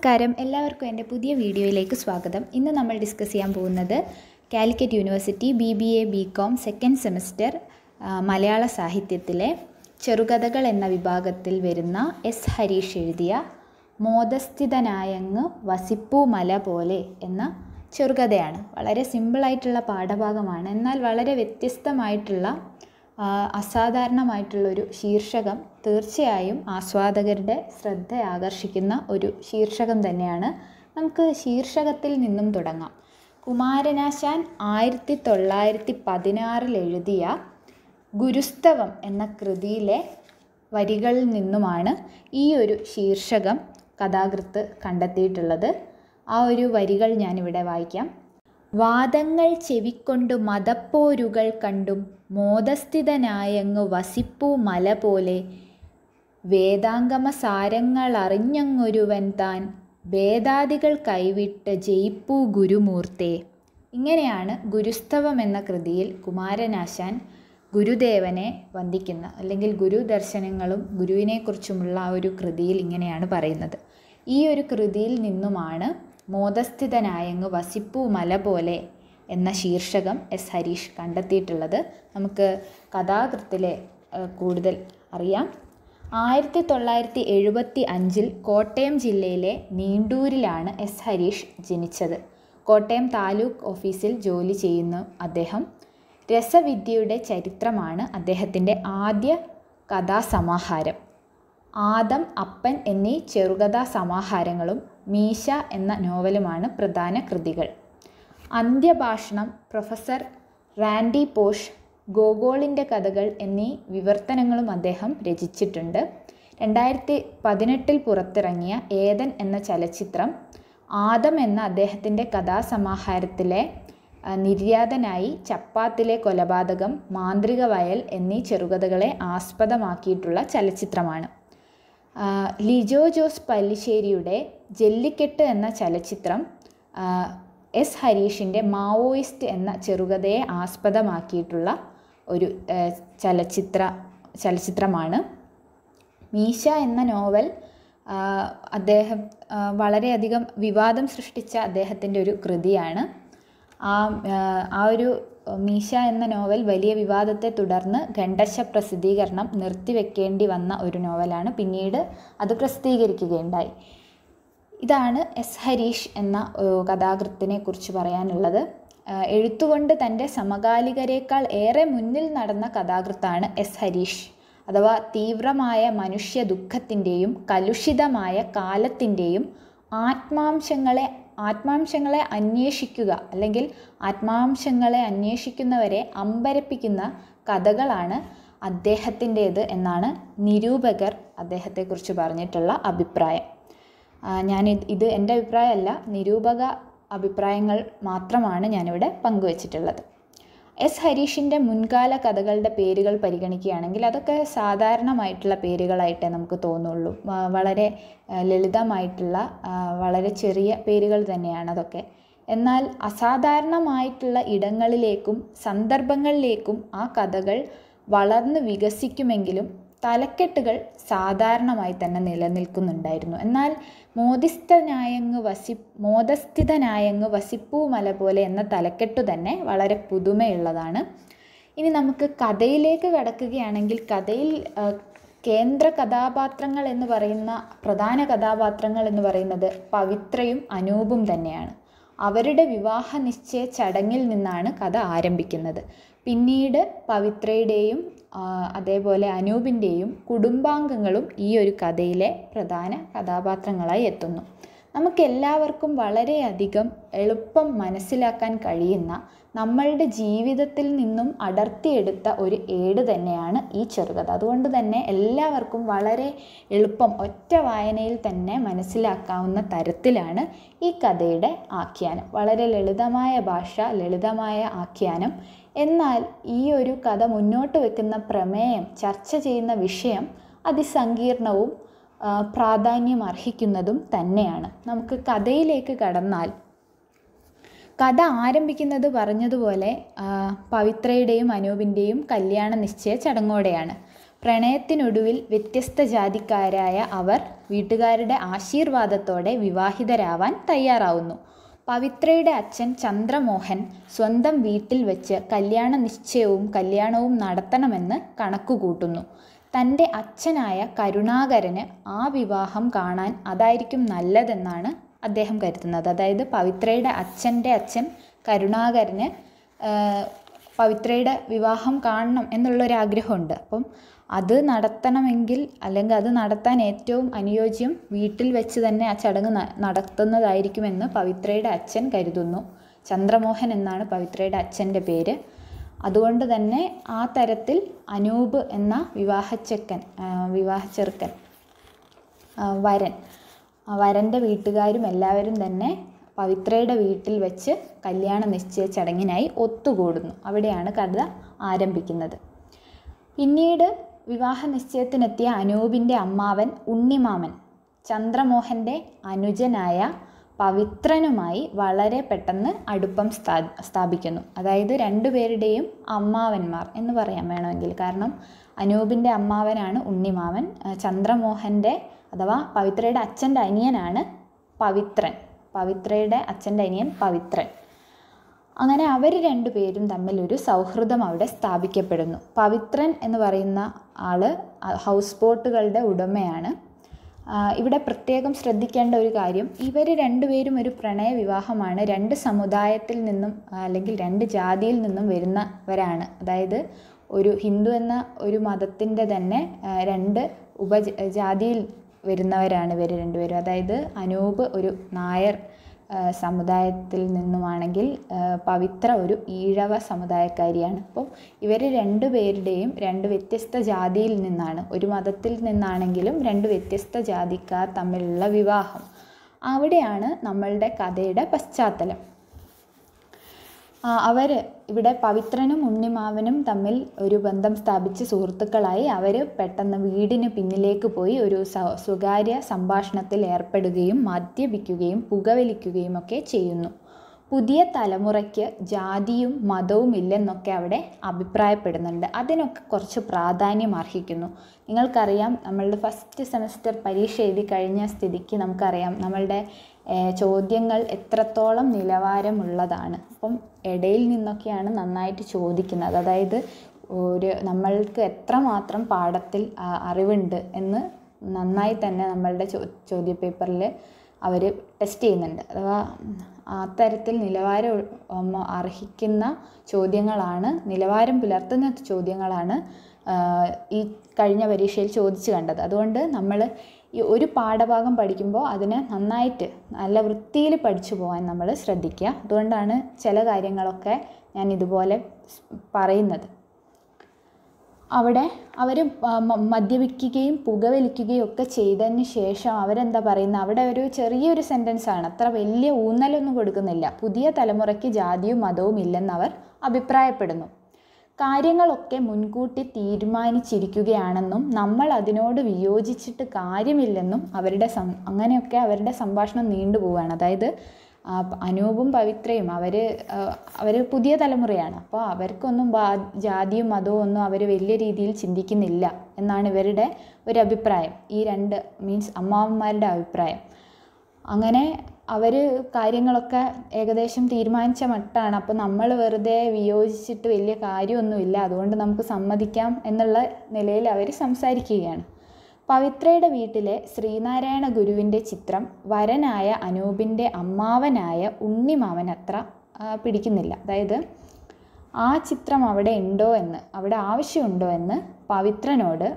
നമസ്കാരം എല്ലാവർക്കും എൻ്റെ പുതിയ വീഡിയോയിലേക്ക് സ്വാഗതം ഇന്ന് നമ്മൾ ഡിസ്കസ് ചെയ്യാൻ പോകുന്നത് Calicut University B B A B Com second semester മലയാള സാഹിത്യത്തിലെ ചെറുകഥകൾ എന്ന വിഭാഗത്തിൽ വരുന്ന എസ് ഹരീഷ് എഴുതിയ മോദസ്ഥിതനായങ്ങ് വസിപ്പൂ മല പോലെ എന്ന ചെറുകഥയാണ് വളരെ സിമ്പിളായിട്ടുള്ള പാഠഭാഗമാണ് എന്നാൽ വളരെ വ്യത്യസ്തമായിട്ടുള്ള അസാധാരണമായിട്ടുള്ളൊരു ശീർഷകം തീർച്ചയായും ആസ്വാദകരുടെ ശ്രദ്ധ ആകർഷിക്കുന്ന ഒരു ശീർഷകം തന്നെയാണ് നമുക്ക് ശീർഷകത്തിൽ നിന്നും തുടങ്ങാം കുമാരനാശാൻ ആയിരത്തി തൊള്ളായിരത്തി പതിനാറിൽ എഴുതിയ ഗുരുസ്തവം എന്ന കൃതിയിലെ വരികളിൽ നിന്നുമാണ് ഈ ഒരു ശീർഷകം കഥാകൃത്ത് കണ്ടെത്തിയിട്ടുള്ളത് ആ ഒരു വരികൾ ഞാനിവിടെ വായിക്കാം വാദങ്ങൾ ചെവിക്കൊണ്ടു മതപ്പോരുകൾ കണ്ടും മോദസ്ഥിതനായങ്ങു വസിപ്പൂ മല പോലെ വേദാംഗമസാരങ്ങളറിഞ്ഞങ്ങൊരുവൻ താൻ വേദാദികൾ കൈവിട്ട് ജയിപ്പൂ ഗുരുമൂർത്തേ ഇങ്ങനെയാണ് ഗുരുസ്തവം എന്ന കൃതിയിൽ കുമാരനാശാൻ ഗുരുദേവനെ വന്ദിക്കുന്ന അല്ലെങ്കിൽ ഗുരു ദർശനങ്ങളും ഗുരുവിനെക്കുറിച്ചുമുള്ള ആ ഒരു കൃതിയിൽ ഇങ്ങനെയാണ് പറയുന്നത് ഈ ഒരു കൃതിയിൽ നിന്നുമാണ് മോദസ്ഥിതനായങ്ങ് വസിപ്പൂ മല പോലെ എന്ന ശീർഷകം എസ് ഹരീഷ് കണ്ടെത്തിയിട്ടുള്ളത് നമുക്ക് കഥാകൃത്തിലെ കൂടുതൽ അറിയാം ആയിരത്തി തൊള്ളായിരത്തി എഴുപത്തി അഞ്ചിൽ കോട്ടയം ജില്ലയിലെ നീണ്ടൂരിലാണ് എസ് ഹരീഷ് ജനിച്ചത് കോട്ടയം താലൂക്ക് ഓഫീസിൽ ജോലി ചെയ്യുന്ന അദ്ദേഹം രസവിദ്യയുടെ ചരിത്രമാണ് അദ്ദേഹത്തിൻ്റെ ആദ്യ കഥാസമാഹാരം ആദം അപ്പൻ എന്നീ ചെറുകഥാ സമാഹാരങ്ങളും മീശ എന്ന നോവലുമാണ് പ്രധാന കൃതികൾ അന്ത്യഭാഷണം പ്രൊഫസർ റാൻഡി പോഷ് ഗോഗോളിൻ്റെ കഥകൾ എന്നീ വിവർത്തനങ്ങളും അദ്ദേഹം രചിച്ചിട്ടുണ്ട് രണ്ടായിരത്തി പതിനെട്ടിൽ പുറത്തിറങ്ങിയ ഏതൻ എന്ന ചലച്ചിത്രം ആദം എന്ന അദ്ദേഹത്തിൻ്റെ കഥാസമാഹാരത്തിലെ നിര്യാതനായി ചപ്പാത്തിലെ കൊലപാതകം മാന്ത്രിക വയൽ എന്നീ ചെറുകഥകളെ ആസ്പദമാക്കിയിട്ടുള്ള ചലച്ചിത്രമാണ് ലിജോ ജോസ് പല്ലിശ്ശേരിയുടെ ജെല്ലിക്കെട്ട് എന്ന ചലച്ചിത്രം എസ് ഹരീഷിൻ്റെ മാവോയിസ്റ്റ് എന്ന ചെറുകഥയെ ആസ്പദമാക്കിയിട്ടുള്ള ഒരു ചലച്ചിത്ര ചലച്ചിത്രമാണ് മീശ എന്ന നോവൽ അദ്ദേഹം വളരെയധികം വിവാദം സൃഷ്ടിച്ച അദ്ദേഹത്തിൻ്റെ ഒരു കൃതിയാണ് ആ ആ ഒരു മീശ എന്ന നോവൽ വലിയ വിവാദത്തെ തുടർന്ന് ഖണ്ഡശ പ്രസിദ്ധീകരണം നിർത്തിവെക്കേണ്ടി വന്ന ഒരു നോവലാണ് പിന്നീട് അത് പ്രസിദ്ധീകരിക്കുകയുണ്ടായി ഇതാണ് എസ് ഹരീഷ് എന്ന കഥാകൃത്തിനെ കുറിച്ച് പറയാനുള്ളത് എഴുത്തുകൊണ്ട് തൻ്റെ സമകാലികരേക്കാൾ ഏറെ മുന്നിൽ നടന്ന കഥാകൃത്താണ് എസ് ഹരീഷ് അഥവാ തീവ്രമായ മനുഷ്യ ദുഃഖത്തിൻ്റെയും കലുഷിതമായ കാലത്തിൻ്റെയും ആത്മാംശങ്ങളെ ആത്മാംശങ്ങളെ അന്വേഷിക്കുക അല്ലെങ്കിൽ ആത്മാംശങ്ങളെ അന്വേഷിക്കുന്നവരെ അമ്പരപ്പിക്കുന്ന കഥകളാണ് അദ്ദേഹത്തിൻ്റേത് എന്നാണ് നിരൂപകർ അദ്ദേഹത്തെക്കുറിച്ച് പറഞ്ഞിട്ടുള്ള അഭിപ്രായം ഞാൻ ഇത് എൻ്റെ അഭിപ്രായമല്ല നിരൂപക അഭിപ്രായങ്ങൾ മാത്രമാണ് ഞാനിവിടെ പങ്കുവച്ചിട്ടുള്ളത് എസ് ഹരീഷിൻ്റെ മുൻകാല കഥകളുടെ പേരുകൾ പരിഗണിക്കുകയാണെങ്കിൽ അതൊക്കെ സാധാരണമായിട്ടുള്ള പേരുകളായിട്ടേ നമുക്ക് തോന്നുള്ളൂ വളരെ ലളിതമായിട്ടുള്ള വളരെ ചെറിയ പേരുകൾ തന്നെയാണ് അതൊക്കെ എന്നാൽ അസാധാരണമായിട്ടുള്ള ഇടങ്ങളിലേക്കും സന്ദർഭങ്ങളിലേക്കും ആ കഥകൾ വളർന്ന് വികസിക്കുമെങ്കിലും തലക്കെട്ടുകൾ സാധാരണമായി തന്നെ നിലനിൽക്കുന്നുണ്ടായിരുന്നു എന്നാൽ മോദിസ്ഥ ന്യായങ്ങ് വസി ന്യായങ്ങ് വസിപ്പൂ മല പോലെ എന്ന തലക്കെട്ടു തന്നെ വളരെ പുതുമയുള്ളതാണ് ഇനി നമുക്ക് കഥയിലേക്ക് കടക്കുകയാണെങ്കിൽ കഥയിൽ കേന്ദ്ര കഥാപാത്രങ്ങൾ എന്ന് പറയുന്ന പ്രധാന കഥാപാത്രങ്ങൾ എന്ന് പറയുന്നത് പവിത്രയും അനൂപും തന്നെയാണ് അവരുടെ വിവാഹ നിശ്ചയ ചടങ്ങിൽ നിന്നാണ് കഥ ആരംഭിക്കുന്നത് പിന്നീട് പവിത്രയുടെയും അതേപോലെ അനൂപിൻ്റെയും കുടുംബാംഗങ്ങളും ഈ ഒരു കഥയിലെ പ്രധാന കഥാപാത്രങ്ങളായി എത്തുന്നു നമുക്കെല്ലാവർക്കും വളരെയധികം എളുപ്പം മനസ്സിലാക്കാൻ കഴിയുന്ന നമ്മളുടെ ജീവിതത്തിൽ നിന്നും അടർത്തിയെടുത്ത ഒരു ഏട് തന്നെയാണ് ഈ ചെറുകഥ അതുകൊണ്ട് തന്നെ എല്ലാവർക്കും വളരെ എളുപ്പം ഒറ്റ വായനയിൽ തന്നെ മനസ്സിലാക്കാവുന്ന തരത്തിലാണ് ഈ കഥയുടെ ആഖ്യാനം വളരെ ലളിതമായ ഭാഷ ലളിതമായ ആഖ്യാനം എന്നാൽ ഈ ഒരു കഥ മുന്നോട്ട് വെക്കുന്ന പ്രമേയം ചർച്ച ചെയ്യുന്ന വിഷയം അതിസങ്കീർണവും പ്രാധാന്യം അർഹിക്കുന്നതും തന്നെയാണ് നമുക്ക് കഥയിലേക്ക് കടന്നാൽ കഥ ആരംഭിക്കുന്നത് പറഞ്ഞതുപോലെ പവിത്രയുടെയും അനൂപിൻ്റെയും കല്യാണ നിശ്ചയ ചടങ്ങോടെയാണ് പ്രണയത്തിനൊടുവിൽ വ്യത്യസ്ത ജാതിക്കാരായ അവർ വീട്ടുകാരുടെ ആശീർവാദത്തോടെ വിവാഹിതരാവാൻ തയ്യാറാവുന്നു പവിത്രയുടെ അച്ഛൻ ചന്ദ്രമോഹൻ സ്വന്തം വീട്ടിൽ വെച്ച് കല്യാണ നിശ്ചയവും കല്യാണവും നടത്തണമെന്ന് കണക്കുകൂട്ടുന്നു തൻ്റെ അച്ഛനായ കരുണാകരന് ആ വിവാഹം കാണാൻ അതായിരിക്കും നല്ലതെന്നാണ് അദ്ദേഹം കരുതുന്നത് അതായത് പവിത്രയുടെ അച്ഛൻ്റെ അച്ഛൻ കരുണാകരന് പവിത്രയുടെ വിവാഹം കാണണം എന്നുള്ളൊരാഗ്രഹമുണ്ട് അപ്പം അത് നടത്തണമെങ്കിൽ അല്ലെങ്കിൽ അത് നടത്താൻ ഏറ്റവും അനുയോജ്യം വീട്ടിൽ വെച്ച് തന്നെ ആ ചടങ്ങ് നടത്തുന്നതായിരിക്കുമെന്ന് പവിത്രയുടെ അച്ഛൻ കരുതുന്നു ചന്ദ്രമോഹൻ എന്നാണ് പവിത്രയുടെ അച്ഛൻ്റെ പേര് അതുകൊണ്ട് തന്നെ ആ തരത്തിൽ അനൂപ് എന്ന വിവാഹച്ചെക്കൻ വിവാഹച്ചെറുക്കൻ വരൻ വരൻ്റെ വീട്ടുകാരും എല്ലാവരും തന്നെ പവിത്രയുടെ വീട്ടിൽ വെച്ച് കല്യാണ നിശ്ചയ ചടങ്ങിനായി ഒത്തുകൂടുന്നു അവിടെയാണ് കഥ ആരംഭിക്കുന്നത് പിന്നീട് വിവാഹ നിശ്ചയത്തിനെത്തിയ അനൂപിൻ്റെ അമ്മാവൻ ഉണ്ണിമാമൻ ചന്ദ്രമോഹൻ്റെ അനുജനായ പവിത്രനുമായി വളരെ പെട്ടെന്ന് അടുപ്പം സ്ഥാ സ്ഥാപിക്കുന്നു അതായത് രണ്ടുപേരുടെയും അമ്മാവന്മാർ എന്ന് പറയാൻ വേണമെങ്കിൽ കാരണം അനൂപിൻ്റെ അമ്മാവനാണ് ഉണ്ണിമാമൻ ചന്ദ്രമോഹൻ്റെ അഥവാ പവിത്രയുടെ അച്ഛൻ്റെ അനിയനാണ് പവിത്രൻ പവിത്രയുടെ അച്ഛൻ്റെ അനിയൻ പവിത്രൻ അങ്ങനെ അവർ രണ്ടുപേരും തമ്മിലൊരു സൗഹൃദം അവിടെ സ്ഥാപിക്കപ്പെടുന്നു പവിത്രൻ എന്ന് പറയുന്ന ആൾ ഹൗസ് ബോട്ടുകളുടെ ഉടമയാണ് ഇവിടെ പ്രത്യേകം ശ്രദ്ധിക്കേണ്ട ഒരു കാര്യം ഇവർ രണ്ടുപേരും ഒരു പ്രണയ വിവാഹമാണ് രണ്ട് സമുദായത്തിൽ നിന്നും അല്ലെങ്കിൽ രണ്ട് ജാതിയിൽ നിന്നും വരുന്നവരാണ് അതായത് ഒരു ഹിന്ദു എന്ന ഒരു മതത്തിൻ്റെ തന്നെ രണ്ട് ഉപജാതിയിൽ വരുന്നവരാണ് ഇവർ രണ്ടുപേരും അതായത് അനൂപ് ഒരു നായർ സമുദായത്തിൽ നിന്നുമാണെങ്കിൽ പവിത്ര ഒരു ഈഴവ സമുദായക്കാരിയാണ് അപ്പോൾ ഇവർ രണ്ടു പേരുടെയും രണ്ട് വ്യത്യസ്ത ജാതിയിൽ നിന്നാണ് ഒരു മതത്തിൽ നിന്നാണെങ്കിലും രണ്ട് വ്യത്യസ്ത ജാതിക്കാർ തമ്മിലുള്ള വിവാഹം അവിടെയാണ് നമ്മളുടെ കഥയുടെ പശ്ചാത്തലം അവർ ഇവിടെ പവിത്രനും ഉണ്ണിമാവനും തമ്മിൽ ഒരു ബന്ധം സ്ഥാപിച്ച് സുഹൃത്തുക്കളായി അവർ പെട്ടെന്ന് വീടിന് പിന്നിലേക്ക് പോയി ഒരു സ്വകാര്യ സംഭാഷണത്തിൽ ഏർപ്പെടുകയും മദ്യപിക്കുകയും പുകവലിക്കുകയും ഒക്കെ ചെയ്യുന്നു പുതിയ തലമുറയ്ക്ക് ജാതിയും മതവും ഇല്ലെന്നൊക്കെ അവിടെ അഭിപ്രായപ്പെടുന്നുണ്ട് അതിനൊക്കെ കുറച്ച് പ്രാധാന്യം അർഹിക്കുന്നു നിങ്ങൾക്കറിയാം നമ്മളുടെ ഫസ്റ്റ് സെമസ്റ്റർ പരീക്ഷ എഴുതി കഴിഞ്ഞ സ്ഥിതിക്ക് നമുക്കറിയാം നമ്മളുടെ ചോദ്യങ്ങൾ എത്രത്തോളം നിലവാരമുള്ളതാണ് അപ്പം ഇടയിൽ നിന്നൊക്കെയാണ് നന്നായിട്ട് ചോദിക്കുന്നത് അതായത് ഒരു നമ്മൾക്ക് എത്രമാത്രം പാഠത്തിൽ അറിവുണ്ട് എന്ന് നന്നായി തന്നെ നമ്മളുടെ ചോ പേപ്പറിൽ അവർ ടെസ്റ്റ് ചെയ്യുന്നുണ്ട് അഥവാ അത്തരത്തിൽ നിലവാരം അർഹിക്കുന്ന ചോദ്യങ്ങളാണ് നിലവാരം പുലർത്തുന്ന ചോദ്യങ്ങളാണ് ഈ കഴിഞ്ഞ പരീക്ഷയിൽ ചോദിച്ചു കണ്ടത് അതുകൊണ്ട് നമ്മൾ ഈ ഒരു പാഠഭാഗം പഠിക്കുമ്പോൾ അതിനെ നന്നായിട്ട് നല്ല വൃത്തിയിൽ പഠിച്ചു പോകാൻ നമ്മൾ ശ്രദ്ധിക്കുക അതുകൊണ്ടാണ് ചില കാര്യങ്ങളൊക്കെ ഞാൻ ഇതുപോലെ പറയുന്നത് അവിടെ അവർ മദ്യപിക്കുകയും പുകവലിക്കുകയും ഒക്കെ ചെയ്തതിന് ശേഷം അവരെന്താ പറയുന്നത് അവിടെ ഒരു ചെറിയൊരു സെൻറ്റൻസാണ് അത്ര വലിയ ഊന്നലൊന്നും കൊടുക്കുന്നില്ല പുതിയ തലമുറയ്ക്ക് ജാതിയും മതവും ഇല്ലെന്നവർ അഭിപ്രായപ്പെടുന്നു കാര്യങ്ങളൊക്കെ മുൻകൂട്ടി തീരുമാനിച്ചിരിക്കുകയാണെന്നും നമ്മൾ അതിനോട് വിയോജിച്ചിട്ട് കാര്യമില്ലെന്നും അവരുടെ സം അങ്ങനെയൊക്കെ അവരുടെ സംഭാഷണം നീണ്ടുപോവുകയാണ് അതായത് അനൂപും പവിത്രയും അവർ അവർ പുതിയ തലമുറയാണ് അപ്പോൾ അവർക്കൊന്നും ജാതിയും മതവും ഒന്നും അവർ വലിയ രീതിയിൽ ചിന്തിക്കുന്നില്ല എന്നാണ് ഇവരുടെ ഒരു അഭിപ്രായം ഈ രണ്ട് മീൻസ് അമ്മാവന്മാരുടെ അഭിപ്രായം അങ്ങനെ അവർ കാര്യങ്ങളൊക്കെ ഏകദേശം തീരുമാനിച്ച മട്ടാണ് അപ്പോൾ നമ്മൾ വെറുതെ വിയോജിച്ചിട്ട് വലിയ കാര്യമൊന്നുമില്ല അതുകൊണ്ട് നമുക്ക് സമ്മതിക്കാം എന്നുള്ള നിലയിൽ അവർ സംസാരിക്കുകയാണ് പവിത്രയുടെ വീട്ടിലെ ശ്രീനാരായണ ഗുരുവിൻ്റെ ചിത്രം വരനായ അനൂപിൻ്റെ അമ്മാവനായ അത്ര പിടിക്കുന്നില്ല അതായത് ആ ചിത്രം അവിടെ ഉണ്ടോ എന്ന് അവിടെ ആവശ്യമുണ്ടോ എന്ന് പവിത്രനോട്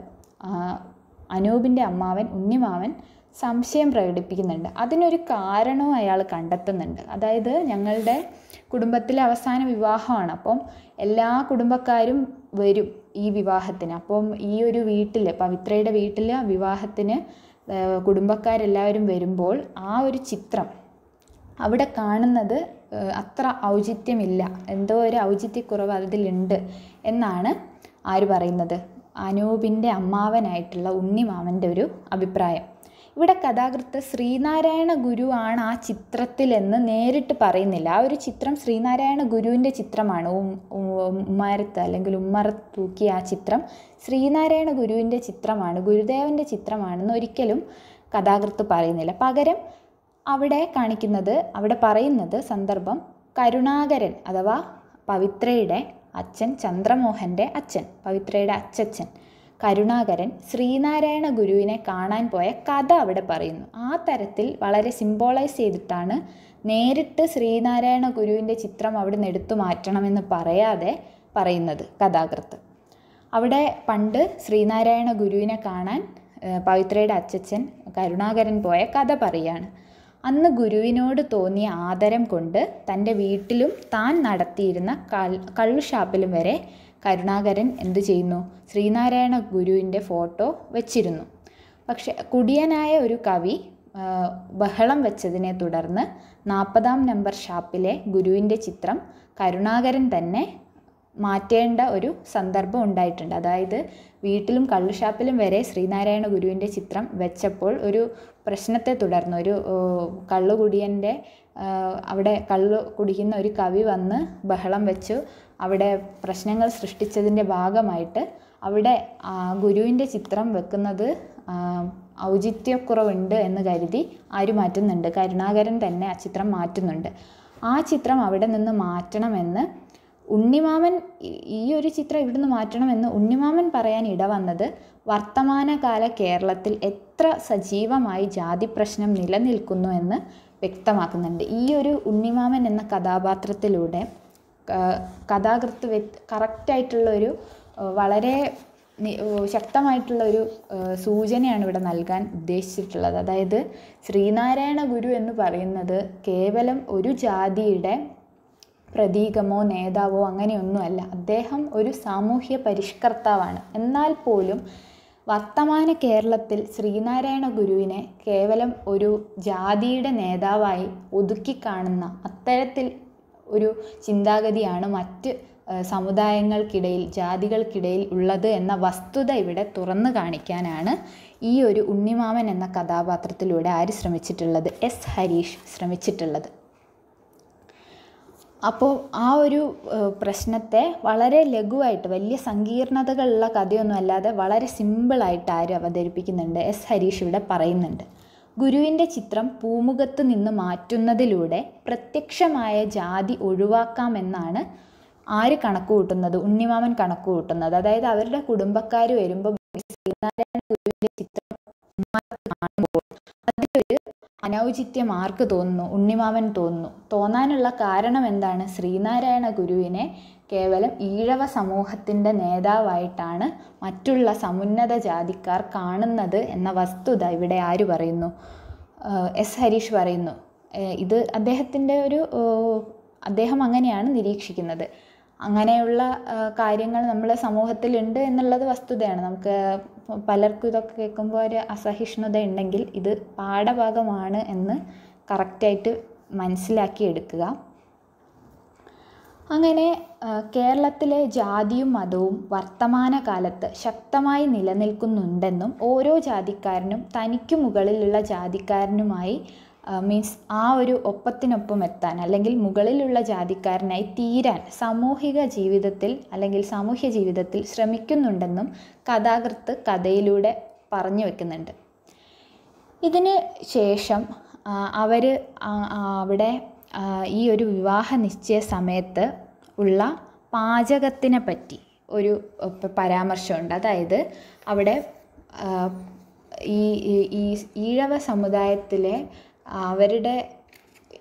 അനൂപിൻ്റെ അമ്മാവൻ ഉണ്ണിമാവൻ സംശയം പ്രകടിപ്പിക്കുന്നുണ്ട് അതിനൊരു കാരണവും അയാൾ കണ്ടെത്തുന്നുണ്ട് അതായത് ഞങ്ങളുടെ കുടുംബത്തിലെ അവസാന വിവാഹമാണ് അപ്പം എല്ലാ കുടുംബക്കാരും വരും ഈ വിവാഹത്തിന് അപ്പം ഈ ഒരു വീട്ടിൽ പവിത്രയുടെ വീട്ടിൽ വിവാഹത്തിന് കുടുംബക്കാരെല്ലാവരും വരുമ്പോൾ ആ ഒരു ചിത്രം അവിടെ കാണുന്നത് അത്ര ഔചിത്യമില്ല എന്തോ ഒരു ഔചിത്യക്കുറവ് അതിലുണ്ട് എന്നാണ് ആര് പറയുന്നത് അനൂപിൻ്റെ അമ്മാവനായിട്ടുള്ള ഉണ്ണിമാമൻ്റെ ഒരു അഭിപ്രായം ഇവിടെ കഥാകൃത്ത് ശ്രീനാരായണ ഗുരു ആണ് ആ ചിത്രത്തിലെന്ന് നേരിട്ട് പറയുന്നില്ല ആ ഒരു ചിത്രം ശ്രീനാരായണ ഗുരുവിൻ്റെ ചിത്രമാണ് ഉമ്മരത്ത് അല്ലെങ്കിൽ ഉമ്മറ തൂക്കിയ ആ ചിത്രം ശ്രീനാരായണ ഗുരുവിൻ്റെ ചിത്രമാണ് ഗുരുദേവൻ്റെ ചിത്രമാണെന്ന് ഒരിക്കലും കഥാകൃത്ത് പറയുന്നില്ല പകരം അവിടെ കാണിക്കുന്നത് അവിടെ പറയുന്നത് സന്ദർഭം കരുണാകരൻ അഥവാ പവിത്രയുടെ അച്ഛൻ ചന്ദ്രമോഹൻ്റെ അച്ഛൻ പവിത്രയുടെ അച്ചച്ഛൻ കരുണാകരൻ ശ്രീനാരായണ ഗുരുവിനെ കാണാൻ പോയ കഥ അവിടെ പറയുന്നു ആ തരത്തിൽ വളരെ സിംബോളൈസ് ചെയ്തിട്ടാണ് നേരിട്ട് ശ്രീനാരായണ ഗുരുവിൻ്റെ ചിത്രം അവിടെ നിന്ന് എടുത്തു മാറ്റണമെന്ന് പറയാതെ പറയുന്നത് കഥാകൃത്ത് അവിടെ പണ്ട് ശ്രീനാരായണ ഗുരുവിനെ കാണാൻ പവിത്രയുടെ അച്ചച്ചൻ കരുണാകരൻ പോയ കഥ പറയാണ് അന്ന് ഗുരുവിനോട് തോന്നിയ ആദരം കൊണ്ട് തൻ്റെ വീട്ടിലും താൻ നടത്തിയിരുന്ന കൾ കള്ളുഷാപ്പിലും വരെ കരുണാകരൻ എന്തു ചെയ്യുന്നു ശ്രീനാരായണ ഗുരുവിൻ്റെ ഫോട്ടോ വച്ചിരുന്നു പക്ഷെ കുടിയനായ ഒരു കവി ബഹളം വെച്ചതിനെ തുടർന്ന് നാൽപ്പതാം നമ്പർ ഷാപ്പിലെ ഗുരുവിൻ്റെ ചിത്രം കരുണാകരൻ തന്നെ മാറ്റേണ്ട ഒരു സന്ദർഭം ഉണ്ടായിട്ടുണ്ട് അതായത് വീട്ടിലും കള്ളുഷാപ്പിലും വരെ ശ്രീനാരായണ ഗുരുവിൻ്റെ ചിത്രം വെച്ചപ്പോൾ ഒരു പ്രശ്നത്തെ തുടർന്ന് ഒരു കള്ളുകുടിയൻ്റെ അവിടെ കള്ളു കുടിക്കുന്ന ഒരു കവി വന്ന് ബഹളം വെച്ചു അവിടെ പ്രശ്നങ്ങൾ സൃഷ്ടിച്ചതിൻ്റെ ഭാഗമായിട്ട് അവിടെ ഗുരുവിൻ്റെ ചിത്രം വെക്കുന്നത് ഔചിത്യക്കുറവുണ്ട് എന്ന് കരുതി ആര് മാറ്റുന്നുണ്ട് കരുണാകരൻ തന്നെ ആ ചിത്രം മാറ്റുന്നുണ്ട് ആ ചിത്രം അവിടെ നിന്ന് മാറ്റണമെന്ന് ഉണ്ണിമാമൻ ഈ ഒരു ചിത്രം ഇവിടുന്ന് മാറ്റണമെന്ന് ഉണ്ണിമാമൻ പറയാൻ ഇടവന്നത് വർത്തമാനകാല കേരളത്തിൽ എത്ര സജീവമായി ജാതി പ്രശ്നം നിലനിൽക്കുന്നു എന്ന് വ്യക്തമാക്കുന്നുണ്ട് ഈ ഒരു ഉണ്ണിമാമൻ എന്ന കഥാപാത്രത്തിലൂടെ കഥാകൃത്ത് ആയിട്ടുള്ള കറക്റ്റായിട്ടുള്ളൊരു വളരെ ശക്തമായിട്ടുള്ളൊരു സൂചനയാണ് ഇവിടെ നൽകാൻ ഉദ്ദേശിച്ചിട്ടുള്ളത് അതായത് ശ്രീനാരായണ ഗുരു എന്ന് പറയുന്നത് കേവലം ഒരു ജാതിയുടെ പ്രതീകമോ നേതാവോ അങ്ങനെയൊന്നുമല്ല അദ്ദേഹം ഒരു സാമൂഹ്യ പരിഷ്കർത്താവാണ് എന്നാൽ പോലും വർത്തമാന കേരളത്തിൽ ശ്രീനാരായണ ഗുരുവിനെ കേവലം ഒരു ജാതിയുടെ നേതാവായി ഒതുക്കി കാണുന്ന അത്തരത്തിൽ ഒരു ചിന്താഗതിയാണ് മറ്റ് സമുദായങ്ങൾക്കിടയിൽ ജാതികൾക്കിടയിൽ ഉള്ളത് എന്ന വസ്തുത ഇവിടെ തുറന്നു കാണിക്കാനാണ് ഈ ഒരു ഉണ്ണിമാമൻ എന്ന കഥാപാത്രത്തിലൂടെ ആര് ശ്രമിച്ചിട്ടുള്ളത് എസ് ഹരീഷ് ശ്രമിച്ചിട്ടുള്ളത് അപ്പോൾ ആ ഒരു പ്രശ്നത്തെ വളരെ ലഘുവായിട്ട് വലിയ സങ്കീർണതകളുള്ള കഥയൊന്നും അല്ലാതെ വളരെ സിമ്പിളായിട്ട് ആര് അവതരിപ്പിക്കുന്നുണ്ട് എസ് ഹരീഷ് ഇവിടെ പറയുന്നുണ്ട് ഗുരുവിൻ്റെ ചിത്രം പൂമുഖത്തു നിന്ന് മാറ്റുന്നതിലൂടെ പ്രത്യക്ഷമായ ജാതി ഒഴിവാക്കാമെന്നാണ് ആര് കണക്ക് കൂട്ടുന്നത് ഉണ്ണിമാമൻ കണക്ക് കൂട്ടുന്നത് അതായത് അവരുടെ കുടുംബക്കാർ വരുമ്പോൾ ശ്രീനാരായണ അനൗചിത്യം ആർക്ക് തോന്നുന്നു ഉണ്ണിമാവൻ തോന്നുന്നു തോന്നാനുള്ള കാരണം എന്താണ് ശ്രീനാരായണ ഗുരുവിനെ കേവലം ഈഴവ സമൂഹത്തിൻ്റെ നേതാവായിട്ടാണ് മറ്റുള്ള സമുന്നത ജാതിക്കാർ കാണുന്നത് എന്ന വസ്തുത ഇവിടെ ആര് പറയുന്നു എസ് ഹരീഷ് പറയുന്നു ഇത് അദ്ദേഹത്തിൻ്റെ ഒരു അദ്ദേഹം അങ്ങനെയാണ് നിരീക്ഷിക്കുന്നത് അങ്ങനെയുള്ള കാര്യങ്ങൾ നമ്മളെ സമൂഹത്തിലുണ്ട് എന്നുള്ളത് വസ്തുതയാണ് നമുക്ക് പലർക്കും ഇതൊക്കെ കേൾക്കുമ്പോൾ ഒരു അസഹിഷ്ണുത ഉണ്ടെങ്കിൽ ഇത് പാഠഭാഗമാണ് എന്ന് കറക്റ്റായിട്ട് മനസ്സിലാക്കി എടുക്കുക അങ്ങനെ കേരളത്തിലെ ജാതിയും മതവും വർത്തമാനകാലത്ത് ശക്തമായി നിലനിൽക്കുന്നുണ്ടെന്നും ഓരോ ജാതിക്കാരനും തനിക്ക് മുകളിലുള്ള ജാതിക്കാരനുമായി മീൻസ് ആ ഒരു ഒപ്പത്തിനൊപ്പം എത്താൻ അല്ലെങ്കിൽ മുകളിലുള്ള ജാതിക്കാരനായി തീരാൻ സാമൂഹിക ജീവിതത്തിൽ അല്ലെങ്കിൽ സാമൂഹ്യ ജീവിതത്തിൽ ശ്രമിക്കുന്നുണ്ടെന്നും കഥാകൃത്ത് കഥയിലൂടെ പറഞ്ഞു വെക്കുന്നുണ്ട് ഇതിന് ശേഷം അവർ അവിടെ ഈ ഒരു വിവാഹ നിശ്ചയ സമയത്ത് ഉള്ള പാചകത്തിനെ പറ്റി ഒരു പരാമർശമുണ്ട് അതായത് അവിടെ ഈ ഈ ഈഴവ സമുദായത്തിലെ അവരുടെ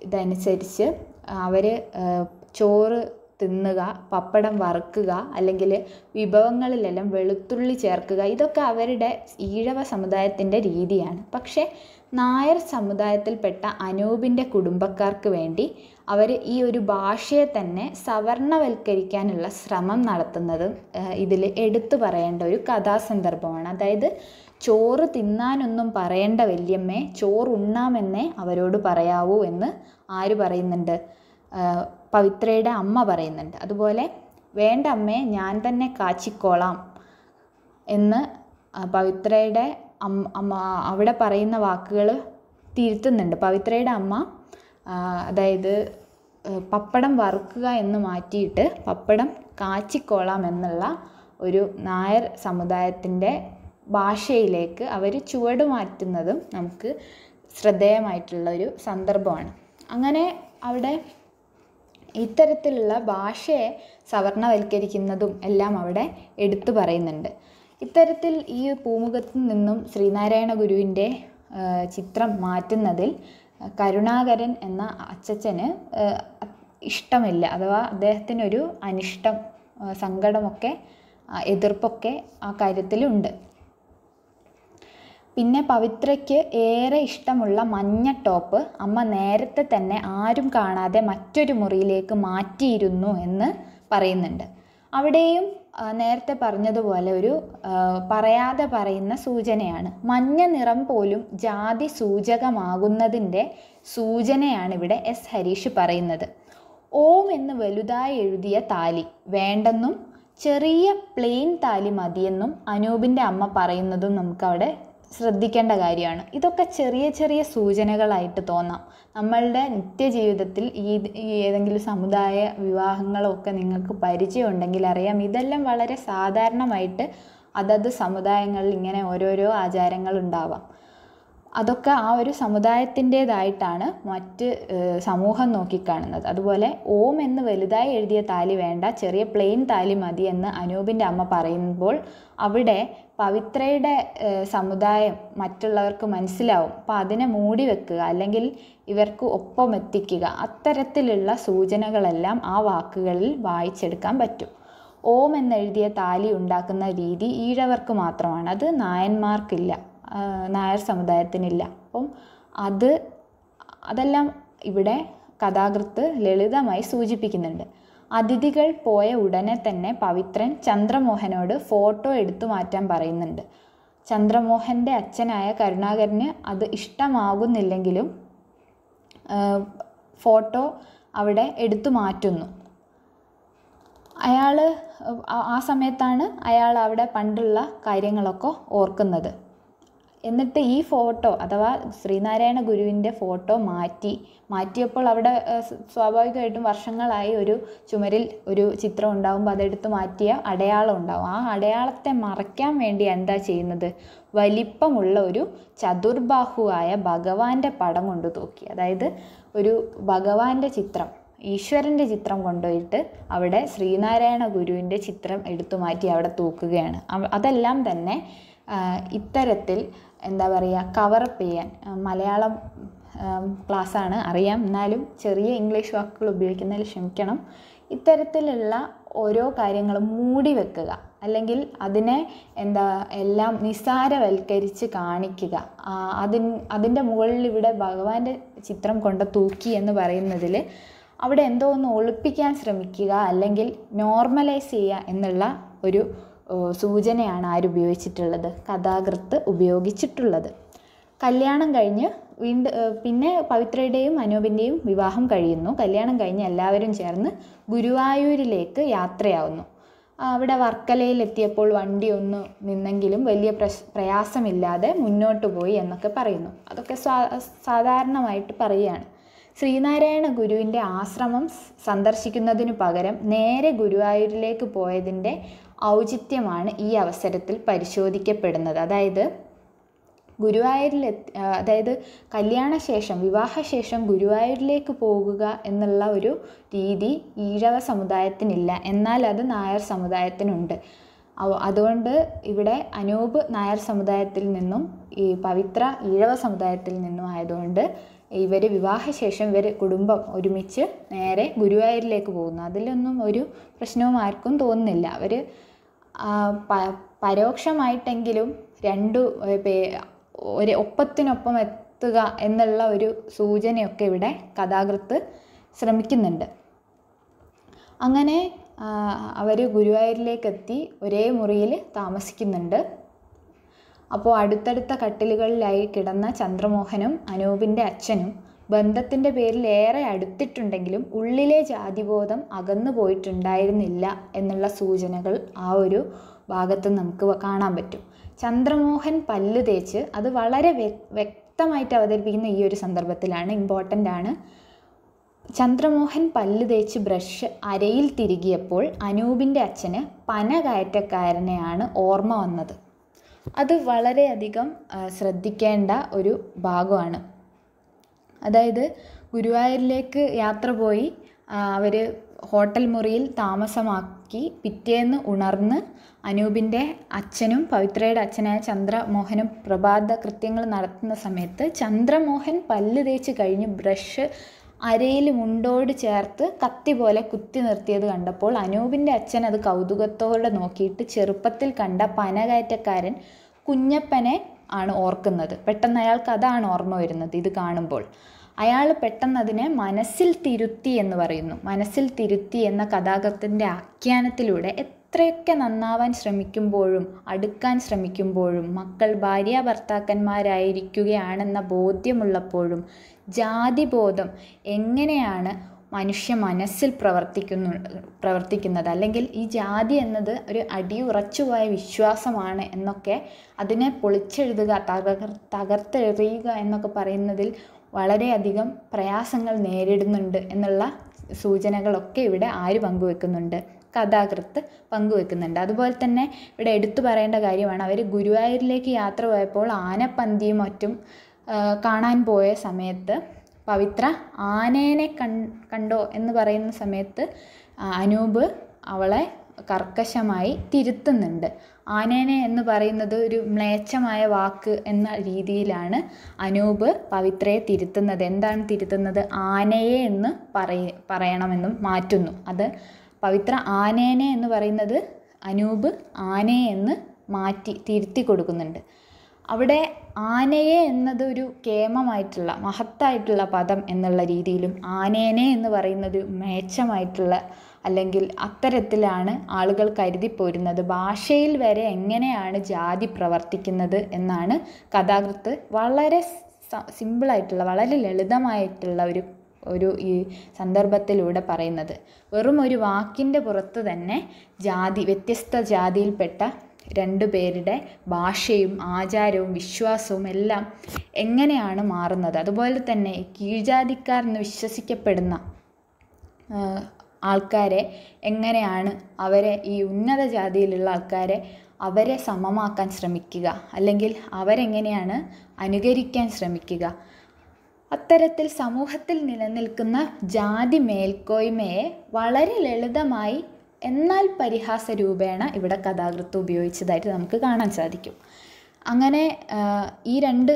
ഇതനുസരിച്ച് അവർ ചോറ് തിന്നുക പപ്പടം വറുക്കുക അല്ലെങ്കിൽ വിഭവങ്ങളിലെല്ലാം വെളുത്തുള്ളി ചേർക്കുക ഇതൊക്കെ അവരുടെ ഈഴവ സമുദായത്തിൻ്റെ രീതിയാണ് പക്ഷേ നായർ സമുദായത്തിൽപ്പെട്ട അനൂപിൻ്റെ കുടുംബക്കാർക്ക് വേണ്ടി അവർ ഈ ഒരു ഭാഷയെ തന്നെ സവർണവൽക്കരിക്കാനുള്ള ശ്രമം നടത്തുന്നതും ഇതിൽ എടുത്തു പറയേണ്ട ഒരു കഥാസന്ദർഭമാണ് അതായത് ചോറ് തിന്നാനൊന്നും പറയണ്ട വല്യമ്മേ ചോറുണ്ണാമെന്നേ അവരോട് പറയാവൂ എന്ന് ആര് പറയുന്നുണ്ട് പവിത്രയുടെ അമ്മ പറയുന്നുണ്ട് അതുപോലെ വേണ്ട അമ്മേ ഞാൻ തന്നെ കാച്ചിക്കോളാം എന്ന് പവിത്രയുടെ അമ്മ അവിടെ പറയുന്ന വാക്കുകൾ തിരുത്തുന്നുണ്ട് പവിത്രയുടെ അമ്മ അതായത് പപ്പടം വറുക്കുക എന്ന് മാറ്റിയിട്ട് പപ്പടം കാച്ചിക്കോളാം എന്നുള്ള ഒരു നായർ സമുദായത്തിൻ്റെ ഭാഷയിലേക്ക് അവർ ചുവട് മാറ്റുന്നതും നമുക്ക് ശ്രദ്ധേയമായിട്ടുള്ള ഒരു സന്ദർഭമാണ് അങ്ങനെ അവിടെ ഇത്തരത്തിലുള്ള ഭാഷയെ സവർണവൽക്കരിക്കുന്നതും എല്ലാം അവിടെ എടുത്തു പറയുന്നുണ്ട് ഇത്തരത്തിൽ ഈ പൂമുഖത്തു നിന്നും ശ്രീനാരായണ ഗുരുവിൻ്റെ ചിത്രം മാറ്റുന്നതിൽ കരുണാകരൻ എന്ന അച്ചച്ചന് ഇഷ്ടമില്ല അഥവാ അദ്ദേഹത്തിനൊരു അനിഷ്ടം സങ്കടമൊക്കെ എതിർപ്പൊക്കെ ആ കാര്യത്തിലുണ്ട് പിന്നെ പവിത്രയ്ക്ക് ഏറെ ഇഷ്ടമുള്ള മഞ്ഞ ടോപ്പ് അമ്മ നേരത്തെ തന്നെ ആരും കാണാതെ മറ്റൊരു മുറിയിലേക്ക് മാറ്റിയിരുന്നു എന്ന് പറയുന്നുണ്ട് അവിടെയും നേരത്തെ പറഞ്ഞതുപോലെ ഒരു പറയാതെ പറയുന്ന സൂചനയാണ് മഞ്ഞ നിറം പോലും ജാതി സൂചകമാകുന്നതിൻ്റെ സൂചനയാണ് ഇവിടെ എസ് ഹരീഷ് പറയുന്നത് ഓം എന്ന് വലുതായി എഴുതിയ താലി വേണ്ടെന്നും ചെറിയ പ്ലെയിൻ താലി മതിയെന്നും അനൂപിൻ്റെ അമ്മ പറയുന്നതും നമുക്കവിടെ ശ്രദ്ധിക്കേണ്ട കാര്യമാണ് ഇതൊക്കെ ചെറിയ ചെറിയ സൂചനകളായിട്ട് തോന്നാം നമ്മളുടെ നിത്യജീവിതത്തിൽ ഈ ഏതെങ്കിലും സമുദായ വിവാഹങ്ങളൊക്കെ നിങ്ങൾക്ക് പരിചയമുണ്ടെങ്കിൽ അറിയാം ഇതെല്ലാം വളരെ സാധാരണമായിട്ട് അതത് സമുദായങ്ങളിൽ ഇങ്ങനെ ഓരോരോ ആചാരങ്ങൾ ഉണ്ടാവാം അതൊക്കെ ആ ഒരു സമുദായത്തിൻ്റേതായിട്ടാണ് മറ്റ് സമൂഹം നോക്കിക്കാണുന്നത് അതുപോലെ ഓം എന്ന് വലുതായി എഴുതിയ താലി വേണ്ട ചെറിയ പ്ലെയിൻ താലി മതി എന്ന് അനൂപിൻ്റെ അമ്മ പറയുമ്പോൾ അവിടെ പവിത്രയുടെ സമുദായം മറ്റുള്ളവർക്ക് മനസ്സിലാവും അപ്പം അതിനെ മൂടി വെക്കുക അല്ലെങ്കിൽ ഇവർക്ക് ഒപ്പം എത്തിക്കുക അത്തരത്തിലുള്ള സൂചനകളെല്ലാം ആ വാക്കുകളിൽ വായിച്ചെടുക്കാൻ പറ്റും ഓം എന്നെഴുതിയ താലി ഉണ്ടാക്കുന്ന രീതി ഈഴവർക്ക് മാത്രമാണ് അത് നായന്മാർക്കില്ല നായർ സമുദായത്തിനില്ല അപ്പം അത് അതെല്ലാം ഇവിടെ കഥാകൃത്ത് ലളിതമായി സൂചിപ്പിക്കുന്നുണ്ട് അതിഥികൾ പോയ ഉടനെ തന്നെ പവിത്രൻ ചന്ദ്രമോഹനോട് ഫോട്ടോ എടുത്തു മാറ്റാൻ പറയുന്നുണ്ട് ചന്ദ്രമോഹൻ്റെ അച്ഛനായ കരുണാകരന് അത് ഇഷ്ടമാകുന്നില്ലെങ്കിലും ഫോട്ടോ അവിടെ എടുത്തു മാറ്റുന്നു അയാൾ ആ സമയത്താണ് അയാൾ അവിടെ പണ്ടുള്ള കാര്യങ്ങളൊക്കെ ഓർക്കുന്നത് എന്നിട്ട് ഈ ഫോട്ടോ അഥവാ ശ്രീനാരായണ ഗുരുവിൻ്റെ ഫോട്ടോ മാറ്റി മാറ്റിയപ്പോൾ അവിടെ സ്വാഭാവികമായിട്ടും വർഷങ്ങളായി ഒരു ചുമരിൽ ഒരു ചിത്രം ഉണ്ടാകുമ്പോൾ അതെടുത്ത് മാറ്റിയ അടയാളം ഉണ്ടാവും ആ അടയാളത്തെ മറയ്ക്കാൻ വേണ്ടി എന്താ ചെയ്യുന്നത് വലിപ്പമുള്ള ഒരു ചതുർബാഹുവായ ഭഗവാന്റെ പടം കൊണ്ട് തൂക്കി അതായത് ഒരു ഭഗവാന്റെ ചിത്രം ഈശ്വരൻ്റെ ചിത്രം കൊണ്ടുപോയിട്ട് അവിടെ ശ്രീനാരായണ ഗുരുവിൻ്റെ ചിത്രം എടുത്തു മാറ്റി അവിടെ തൂക്കുകയാണ് അതെല്ലാം തന്നെ ഇത്തരത്തിൽ എന്താ പറയുക കവറപ്പ് ചെയ്യാൻ മലയാളം ക്ലാസ്സാണ് അറിയാം എന്നാലും ചെറിയ ഇംഗ്ലീഷ് വാക്കുകൾ ഉപയോഗിക്കുന്നതിൽ ക്ഷമിക്കണം ഇത്തരത്തിലുള്ള ഓരോ കാര്യങ്ങളും മൂടി വെക്കുക അല്ലെങ്കിൽ അതിനെ എന്താ എല്ലാം നിസ്സാരവൽക്കരിച്ച് കാണിക്കുക അതിൻ അതിൻ്റെ മുകളിൽ ഇവിടെ ഭഗവാന്റെ ചിത്രം കൊണ്ട് തൂക്കി എന്ന് പറയുന്നതിൽ അവിടെ എന്തോ ഒന്ന് ഒളിപ്പിക്കാൻ ശ്രമിക്കുക അല്ലെങ്കിൽ നോർമലൈസ് ചെയ്യുക എന്നുള്ള ഒരു സൂചനയാണ് ആരുപയോഗിച്ചിട്ടുള്ളത് കഥാകൃത്ത് ഉപയോഗിച്ചിട്ടുള്ളത് കല്യാണം കഴിഞ്ഞ് വീണ്ടും പിന്നെ പവിത്രയുടെയും അനൂപിൻ്റെയും വിവാഹം കഴിയുന്നു കല്യാണം കഴിഞ്ഞ് എല്ലാവരും ചേർന്ന് ഗുരുവായൂരിലേക്ക് യാത്രയാവുന്നു അവിടെ വർക്കലയിൽ എത്തിയപ്പോൾ വണ്ടി ഒന്ന് നിന്നെങ്കിലും വലിയ പ്രയാസമില്ലാതെ മുന്നോട്ട് പോയി എന്നൊക്കെ പറയുന്നു അതൊക്കെ സാധാരണമായിട്ട് പറയുകയാണ് ശ്രീനാരായണ ഗുരുവിൻ്റെ ആശ്രമം സന്ദർശിക്കുന്നതിനു പകരം നേരെ ഗുരുവായൂരിലേക്ക് പോയതിൻ്റെ ഔചിത്യമാണ് ഈ അവസരത്തിൽ പരിശോധിക്കപ്പെടുന്നത് അതായത് ഗുരുവായൂരിൽ അതായത് കല്യാണശേഷം വിവാഹശേഷം ഗുരുവായൂരിലേക്ക് പോകുക എന്നുള്ള ഒരു രീതി ഈഴവ സമുദായത്തിനില്ല എന്നാൽ അത് നായർ സമുദായത്തിനുണ്ട് അതുകൊണ്ട് ഇവിടെ അനൂപ് നായർ സമുദായത്തിൽ നിന്നും ഈ പവിത്ര ഈഴവ സമുദായത്തിൽ നിന്നും ആയതുകൊണ്ട് ഇവർ വിവാഹശേഷം ഇവർ കുടുംബം ഒരുമിച്ച് നേരെ ഗുരുവായൂരിലേക്ക് പോകുന്നു അതിലൊന്നും ഒരു പ്രശ്നവും ആർക്കും തോന്നുന്നില്ല അവർ പരോക്ഷമായിട്ടെങ്കിലും രണ്ടു ഒരു ഒപ്പത്തിനൊപ്പം എത്തുക എന്നുള്ള ഒരു സൂചനയൊക്കെ ഇവിടെ കഥാകൃത്ത് ശ്രമിക്കുന്നുണ്ട് അങ്ങനെ അവർ ഗുരുവായൂരിലേക്ക് എത്തി ഒരേ മുറിയിൽ താമസിക്കുന്നുണ്ട് അപ്പോൾ അടുത്തടുത്ത കട്ടിലുകളിലായി കിടന്ന ചന്ദ്രമോഹനും അനൂപിൻ്റെ അച്ഛനും ബന്ധത്തിൻ്റെ പേരിൽ ഏറെ അടുത്തിട്ടുണ്ടെങ്കിലും ഉള്ളിലെ ജാതിബോധം അകന്നു പോയിട്ടുണ്ടായിരുന്നില്ല എന്നുള്ള സൂചനകൾ ആ ഒരു ഭാഗത്ത് നമുക്ക് കാണാൻ പറ്റും ചന്ദ്രമോഹൻ പല്ല് തേച്ച് അത് വളരെ വ്യക്തമായിട്ട് അവതരിപ്പിക്കുന്ന ഈ ഒരു സന്ദർഭത്തിലാണ് ഇമ്പോർട്ടൻ്റ് ആണ് ചന്ദ്രമോഹൻ പല്ല് തേച്ച് ബ്രഷ് അരയിൽ തിരികിയപ്പോൾ അനൂപിൻ്റെ അച്ഛന് പന കയറ്റക്കാരനെയാണ് ഓർമ്മ വന്നത് അത് വളരെയധികം ശ്രദ്ധിക്കേണ്ട ഒരു ഭാഗമാണ് അതായത് ഗുരുവായൂരിലേക്ക് യാത്ര പോയി അവർ ഹോട്ടൽ മുറിയിൽ താമസമാക്കി പിറ്റേന്ന് ഉണർന്ന് അനൂപിൻ്റെ അച്ഛനും പവിത്രയുടെ അച്ഛനായ ചന്ദ്രമോഹനും പ്രഭാത കൃത്യങ്ങൾ നടത്തുന്ന സമയത്ത് ചന്ദ്രമോഹൻ പല്ല് തേച്ച് കഴിഞ്ഞ് ബ്രഷ് അരയിൽ മുണ്ടോട് ചേർത്ത് കത്തി പോലെ കുത്തി നിർത്തിയത് കണ്ടപ്പോൾ അനൂപിൻ്റെ അച്ഛൻ അത് കൗതുകത്തോടെ നോക്കിയിട്ട് ചെറുപ്പത്തിൽ കണ്ട പനകയറ്റക്കാരൻ കുഞ്ഞപ്പനെ ആണ് ഓർക്കുന്നത് പെട്ടെന്ന് അയാൾക്ക് അതാണ് ഓർമ്മ വരുന്നത് ഇത് കാണുമ്പോൾ അയാൾ പെട്ടെന്ന് അതിനെ മനസ്സിൽ തിരുത്തി എന്ന് പറയുന്നു മനസ്സിൽ തിരുത്തി എന്ന കഥാകൃത്തിൻ്റെ ആഖ്യാനത്തിലൂടെ എത്രയൊക്കെ നന്നാവാൻ ശ്രമിക്കുമ്പോഴും അടുക്കാൻ ശ്രമിക്കുമ്പോഴും മക്കൾ ഭാര്യ ഭർത്താക്കന്മാരായിരിക്കുകയാണെന്ന ബോധ്യമുള്ളപ്പോഴും ജാതിബോധം എങ്ങനെയാണ് മനുഷ്യ മനസ്സിൽ പ്രവർത്തിക്കുന്നു പ്രവർത്തിക്കുന്നത് അല്ലെങ്കിൽ ഈ ജാതി എന്നത് ഒരു അടിയുറച്ചുപോയ വിശ്വാസമാണ് എന്നൊക്കെ അതിനെ പൊളിച്ചെഴുതുക തകർ തകർത്തെറിയുക എന്നൊക്കെ പറയുന്നതിൽ വളരെയധികം പ്രയാസങ്ങൾ നേരിടുന്നുണ്ട് എന്നുള്ള സൂചനകളൊക്കെ ഇവിടെ ആര് പങ്കുവെക്കുന്നുണ്ട് കഥാകൃത്ത് പങ്കുവെക്കുന്നുണ്ട് അതുപോലെ തന്നെ ഇവിടെ എടുത്തു പറയേണ്ട കാര്യമാണ് അവർ ഗുരുവായൂരിലേക്ക് യാത്ര പോയപ്പോൾ ആനപ്പന്തിയും മറ്റും കാണാൻ പോയ സമയത്ത് പവിത്ര ആനേനെ കണ്ടോ എന്ന് പറയുന്ന സമയത്ത് അനൂപ് അവളെ കർക്കശമായി തിരുത്തുന്നുണ്ട് ആനേനെ എന്ന് പറയുന്നത് ഒരു മ്ലേച്ഛമായ വാക്ക് എന്ന രീതിയിലാണ് അനൂപ് പവിത്രയെ തിരുത്തുന്നത് എന്താണ് തിരുത്തുന്നത് ആനയെ എന്ന് പറയ പറയണമെന്നും മാറ്റുന്നു അത് പവിത്ര ആനേനെ എന്ന് പറയുന്നത് അനൂപ് ആനയെ എന്ന് മാറ്റി തിരുത്തി കൊടുക്കുന്നുണ്ട് അവിടെ ആനയെ എന്നത് ഒരു കേമമായിട്ടുള്ള മഹത്തായിട്ടുള്ള പദം എന്നുള്ള രീതിയിലും ആനേനെ എന്ന് പറയുന്നത് മേച്ചമായിട്ടുള്ള അല്ലെങ്കിൽ അത്തരത്തിലാണ് ആളുകൾ കരുതിപ്പോരുന്നത് ഭാഷയിൽ വരെ എങ്ങനെയാണ് ജാതി പ്രവർത്തിക്കുന്നത് എന്നാണ് കഥാകൃത്ത് വളരെ സിമ്പിളായിട്ടുള്ള വളരെ ലളിതമായിട്ടുള്ള ഒരു ഒരു ഈ സന്ദർഭത്തിലൂടെ പറയുന്നത് വെറും ഒരു വാക്കിൻ്റെ പുറത്ത് തന്നെ ജാതി വ്യത്യസ്ത ജാതിയിൽപ്പെട്ട രണ്ടു പേരുടെ ഭാഷയും ആചാരവും വിശ്വാസവും എല്ലാം എങ്ങനെയാണ് മാറുന്നത് അതുപോലെ തന്നെ കീഴ്ജാതിക്കാർ എന്ന് വിശ്വസിക്കപ്പെടുന്ന ആൾക്കാരെ എങ്ങനെയാണ് അവരെ ഈ ഉന്നത ജാതിയിലുള്ള ആൾക്കാരെ അവരെ സമമാക്കാൻ ശ്രമിക്കുക അല്ലെങ്കിൽ അവരെങ്ങനെയാണ് അനുകരിക്കാൻ ശ്രമിക്കുക അത്തരത്തിൽ സമൂഹത്തിൽ നിലനിൽക്കുന്ന ജാതി മേൽക്കോയ്മയെ വളരെ ലളിതമായി എന്നാൽ പരിഹാസ രൂപേണ ഇവിടെ കഥാകൃത്ത് ഉപയോഗിച്ചതായിട്ട് നമുക്ക് കാണാൻ സാധിക്കും അങ്ങനെ ഈ രണ്ട്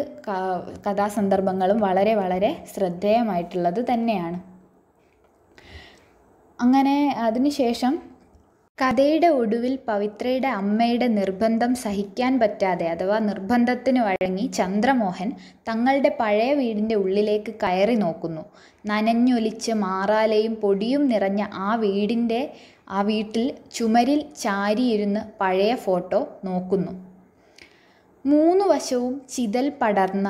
കഥാസന്ദർഭങ്ങളും വളരെ വളരെ ശ്രദ്ധേയമായിട്ടുള്ളത് തന്നെയാണ് അങ്ങനെ അതിനുശേഷം കഥയുടെ ഒടുവിൽ പവിത്രയുടെ അമ്മയുടെ നിർബന്ധം സഹിക്കാൻ പറ്റാതെ അഥവാ നിർബന്ധത്തിന് വഴങ്ങി ചന്ദ്രമോഹൻ തങ്ങളുടെ പഴയ വീടിൻ്റെ ഉള്ളിലേക്ക് കയറി നോക്കുന്നു നനഞ്ഞൊലിച്ച് മാറാലയും പൊടിയും നിറഞ്ഞ ആ വീടിൻ്റെ ആ വീട്ടിൽ ചുമരിൽ ചാരിയിരുന്ന് പഴയ ഫോട്ടോ നോക്കുന്നു മൂന്ന് വശവും ചിതൽ പടർന്ന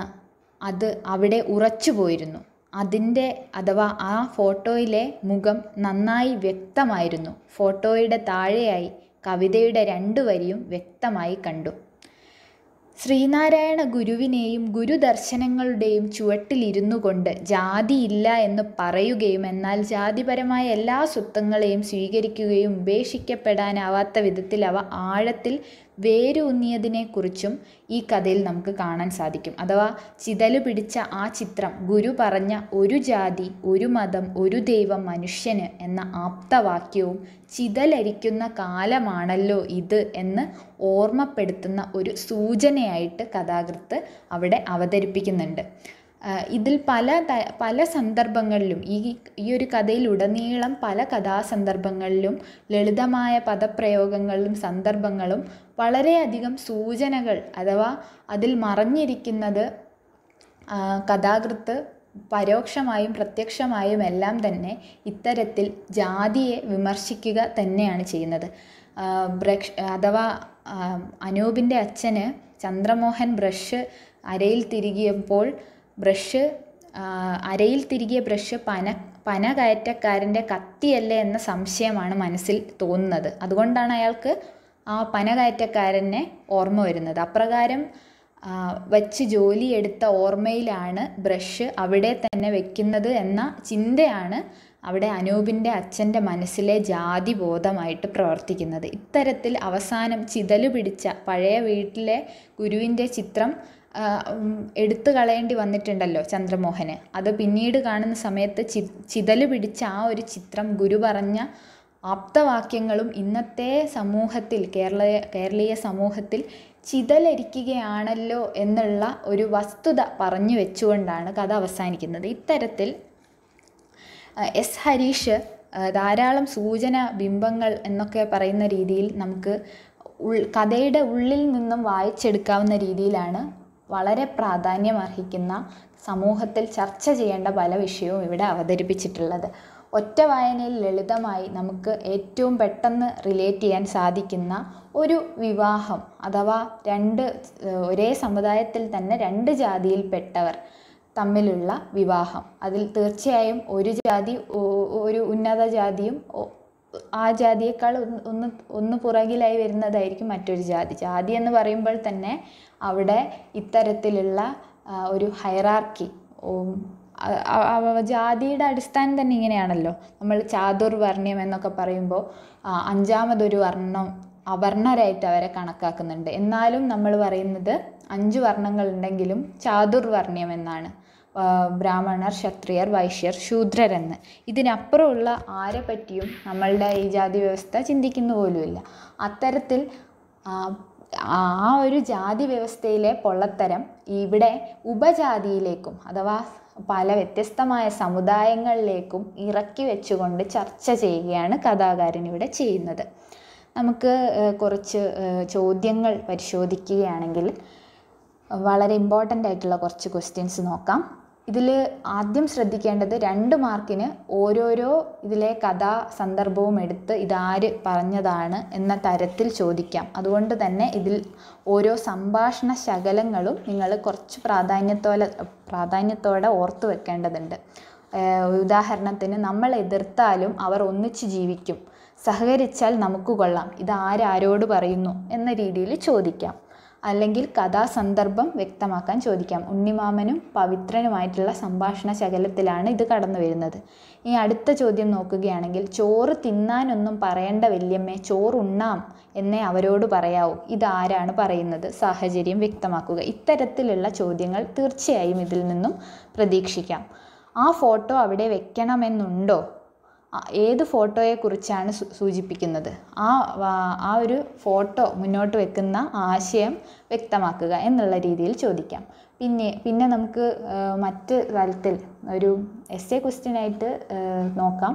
അത് അവിടെ ഉറച്ചു പോയിരുന്നു അതിൻ്റെ അഥവാ ആ ഫോട്ടോയിലെ മുഖം നന്നായി വ്യക്തമായിരുന്നു ഫോട്ടോയുടെ താഴെയായി കവിതയുടെ രണ്ട് വരിയും വ്യക്തമായി കണ്ടു ശ്രീനാരായണ ഗുരുവിനെയും ഗുരുദർശനങ്ങളുടെയും ചുവട്ടിലിരുന്നു കൊണ്ട് ജാതിയില്ല എന്ന് പറയുകയും എന്നാൽ ജാതിപരമായ എല്ലാ സ്വത്വങ്ങളെയും സ്വീകരിക്കുകയും ഉപേക്ഷിക്കപ്പെടാനാവാത്ത വിധത്തിൽ അവ ആഴത്തിൽ വേരൂന്നിയതിനെക്കുറിച്ചും ഈ കഥയിൽ നമുക്ക് കാണാൻ സാധിക്കും അഥവാ ചിതല് പിടിച്ച ആ ചിത്രം ഗുരു പറഞ്ഞ ഒരു ജാതി ഒരു മതം ഒരു ദൈവം മനുഷ്യന് എന്ന ആപ്തവാക്യവും ചിതലരിക്കുന്ന കാലമാണല്ലോ ഇത് എന്ന് ഓർമ്മപ്പെടുത്തുന്ന ഒരു സൂചനയായിട്ട് കഥാകൃത്ത് അവിടെ അവതരിപ്പിക്കുന്നുണ്ട് ഇതിൽ പല പല സന്ദർഭങ്ങളിലും ഈ ഈ ഒരു കഥയിലുടനീളം പല കഥാസന്ദർഭങ്ങളിലും ലളിതമായ പദപ്രയോഗങ്ങളിലും സന്ദർഭങ്ങളും വളരെയധികം സൂചനകൾ അഥവാ അതിൽ മറഞ്ഞിരിക്കുന്നത് കഥാകൃത്ത് പരോക്ഷമായും പ്രത്യക്ഷമായും എല്ലാം തന്നെ ഇത്തരത്തിൽ ജാതിയെ വിമർശിക്കുക തന്നെയാണ് ചെയ്യുന്നത് ബ്രഷ് അഥവാ അനൂപിൻ്റെ അച്ഛന് ചന്ദ്രമോഹൻ ബ്രഷ് അരയിൽ തിരികിയപ്പോൾ ബ്രഷ് അരയിൽ തിരികിയ ബ്രഷ് പന പന കയറ്റക്കാരൻ്റെ കത്തിയല്ലേ എന്ന സംശയമാണ് മനസ്സിൽ തോന്നുന്നത് അതുകൊണ്ടാണ് അയാൾക്ക് ആ പനകയറ്റക്കാരനെ ഓർമ്മ വരുന്നത് അപ്രകാരം വച്ച് ജോലിയെടുത്ത ഓർമ്മയിലാണ് ബ്രഷ് അവിടെ തന്നെ വെക്കുന്നത് എന്ന ചിന്തയാണ് അവിടെ അനൂപിൻ്റെ അച്ഛൻ്റെ മനസ്സിലെ ജാതി ബോധമായിട്ട് പ്രവർത്തിക്കുന്നത് ഇത്തരത്തിൽ അവസാനം ചിതല് പിടിച്ച പഴയ വീട്ടിലെ ഗുരുവിൻ്റെ ചിത്രം എടുത്തു കളയേണ്ടി വന്നിട്ടുണ്ടല്ലോ ചന്ദ്രമോഹന് അത് പിന്നീട് കാണുന്ന സമയത്ത് ചി പിടിച്ച ആ ഒരു ചിത്രം ഗുരു പറഞ്ഞ ആപ്തവാക്യങ്ങളും ഇന്നത്തെ സമൂഹത്തിൽ കേരള കേരളീയ സമൂഹത്തിൽ ചിതലരിക്കുകയാണല്ലോ എന്നുള്ള ഒരു വസ്തുത പറഞ്ഞു വെച്ചുകൊണ്ടാണ് കഥ അവസാനിക്കുന്നത് ഇത്തരത്തിൽ എസ് ഹരീഷ് ധാരാളം സൂചന ബിംബങ്ങൾ എന്നൊക്കെ പറയുന്ന രീതിയിൽ നമുക്ക് ഉൾ കഥയുടെ ഉള്ളിൽ നിന്നും വായിച്ചെടുക്കാവുന്ന രീതിയിലാണ് വളരെ പ്രാധാന്യമർഹിക്കുന്ന സമൂഹത്തിൽ ചർച്ച ചെയ്യേണ്ട പല വിഷയവും ഇവിടെ അവതരിപ്പിച്ചിട്ടുള്ളത് ഒറ്റ വായനയിൽ ലളിതമായി നമുക്ക് ഏറ്റവും പെട്ടെന്ന് റിലേറ്റ് ചെയ്യാൻ സാധിക്കുന്ന ഒരു വിവാഹം അഥവാ രണ്ട് ഒരേ സമുദായത്തിൽ തന്നെ രണ്ട് ജാതിയിൽപ്പെട്ടവർ തമ്മിലുള്ള വിവാഹം അതിൽ തീർച്ചയായും ഒരു ജാതി ഒരു ഉന്നത ജാതിയും ആ ജാതിയേക്കാൾ ഒന്ന് ഒന്ന് പുറകിലായി വരുന്നതായിരിക്കും മറ്റൊരു ജാതി ജാതി എന്ന് പറയുമ്പോൾ തന്നെ അവിടെ ഇത്തരത്തിലുള്ള ഒരു ഹൈറാർക്കി ജാതിയുടെ അടിസ്ഥാനം തന്നെ ഇങ്ങനെയാണല്ലോ നമ്മൾ വർണ്ണയം എന്നൊക്കെ പറയുമ്പോൾ അഞ്ചാമതൊരു വർണ്ണം അവർണ്ണരായിട്ട് അവരെ കണക്കാക്കുന്നുണ്ട് എന്നാലും നമ്മൾ പറയുന്നത് അഞ്ച് വർണ്ണങ്ങൾ ഉണ്ടെങ്കിലും ചാതുർ വർണ്ണയം എന്നാണ് ബ്രാഹ്മണർ ക്ഷത്രിയർ വൈശ്യർ ശൂദ്രരെന്ന് ഇതിനപ്പുറമുള്ള ആരെ പറ്റിയും നമ്മളുടെ ഈ ജാതി വ്യവസ്ഥ ചിന്തിക്കുന്ന പോലുമില്ല അത്തരത്തിൽ ആ ഒരു ജാതി വ്യവസ്ഥയിലെ പൊള്ളത്തരം ഇവിടെ ഉപജാതിയിലേക്കും അഥവാ പല വ്യത്യസ്തമായ സമുദായങ്ങളിലേക്കും ഇറക്കി വെച്ചുകൊണ്ട് ചർച്ച ചെയ്യുകയാണ് കഥാകാരൻ ഇവിടെ ചെയ്യുന്നത് നമുക്ക് കുറച്ച് ചോദ്യങ്ങൾ പരിശോധിക്കുകയാണെങ്കിൽ വളരെ ഇമ്പോർട്ടൻ്റ് ആയിട്ടുള്ള കുറച്ച് ക്വസ്റ്റ്യൻസ് നോക്കാം ഇതിൽ ആദ്യം ശ്രദ്ധിക്കേണ്ടത് രണ്ട് മാർക്കിന് ഓരോരോ ഇതിലെ കഥാ സന്ദർഭവും എടുത്ത് ഇതാര് പറഞ്ഞതാണ് എന്ന തരത്തിൽ ചോദിക്കാം അതുകൊണ്ട് തന്നെ ഇതിൽ ഓരോ സംഭാഷണ ശകലങ്ങളും നിങ്ങൾ കുറച്ച് പ്രാധാന്യത്തോടെ പ്രാധാന്യത്തോടെ ഓർത്തു വെക്കേണ്ടതുണ്ട് ഉദാഹരണത്തിന് നമ്മൾ എതിർത്താലും അവർ ഒന്നിച്ച് ജീവിക്കും സഹകരിച്ചാൽ നമുക്ക് കൊള്ളാം ഇത് ആരാരോട് പറയുന്നു എന്ന രീതിയിൽ ചോദിക്കാം അല്ലെങ്കിൽ കഥാസന്ദർഭം വ്യക്തമാക്കാൻ ചോദിക്കാം ഉണ്ണിമാമനും പവിത്രനുമായിട്ടുള്ള സംഭാഷണ ശകലത്തിലാണ് ഇത് കടന്നു വരുന്നത് ഇനി അടുത്ത ചോദ്യം നോക്കുകയാണെങ്കിൽ ചോറ് തിന്നാനൊന്നും പറയേണ്ട വല്യമ്മേ ചോറുണ്ണാം എന്നേ അവരോട് പറയാവൂ ഇതാരാണ് പറയുന്നത് സാഹചര്യം വ്യക്തമാക്കുക ഇത്തരത്തിലുള്ള ചോദ്യങ്ങൾ തീർച്ചയായും ഇതിൽ നിന്നും പ്രതീക്ഷിക്കാം ആ ഫോട്ടോ അവിടെ വെക്കണമെന്നുണ്ടോ ഏത് ഫോട്ടോയെക്കുറിച്ചാണ് സൂചിപ്പിക്കുന്നത് ആ ആ ഒരു ഫോട്ടോ മുന്നോട്ട് വെക്കുന്ന ആശയം വ്യക്തമാക്കുക എന്നുള്ള രീതിയിൽ ചോദിക്കാം പിന്നെ പിന്നെ നമുക്ക് മറ്റ് തലത്തിൽ ഒരു എസ് എ ക്വസ്റ്റ്യനായിട്ട് നോക്കാം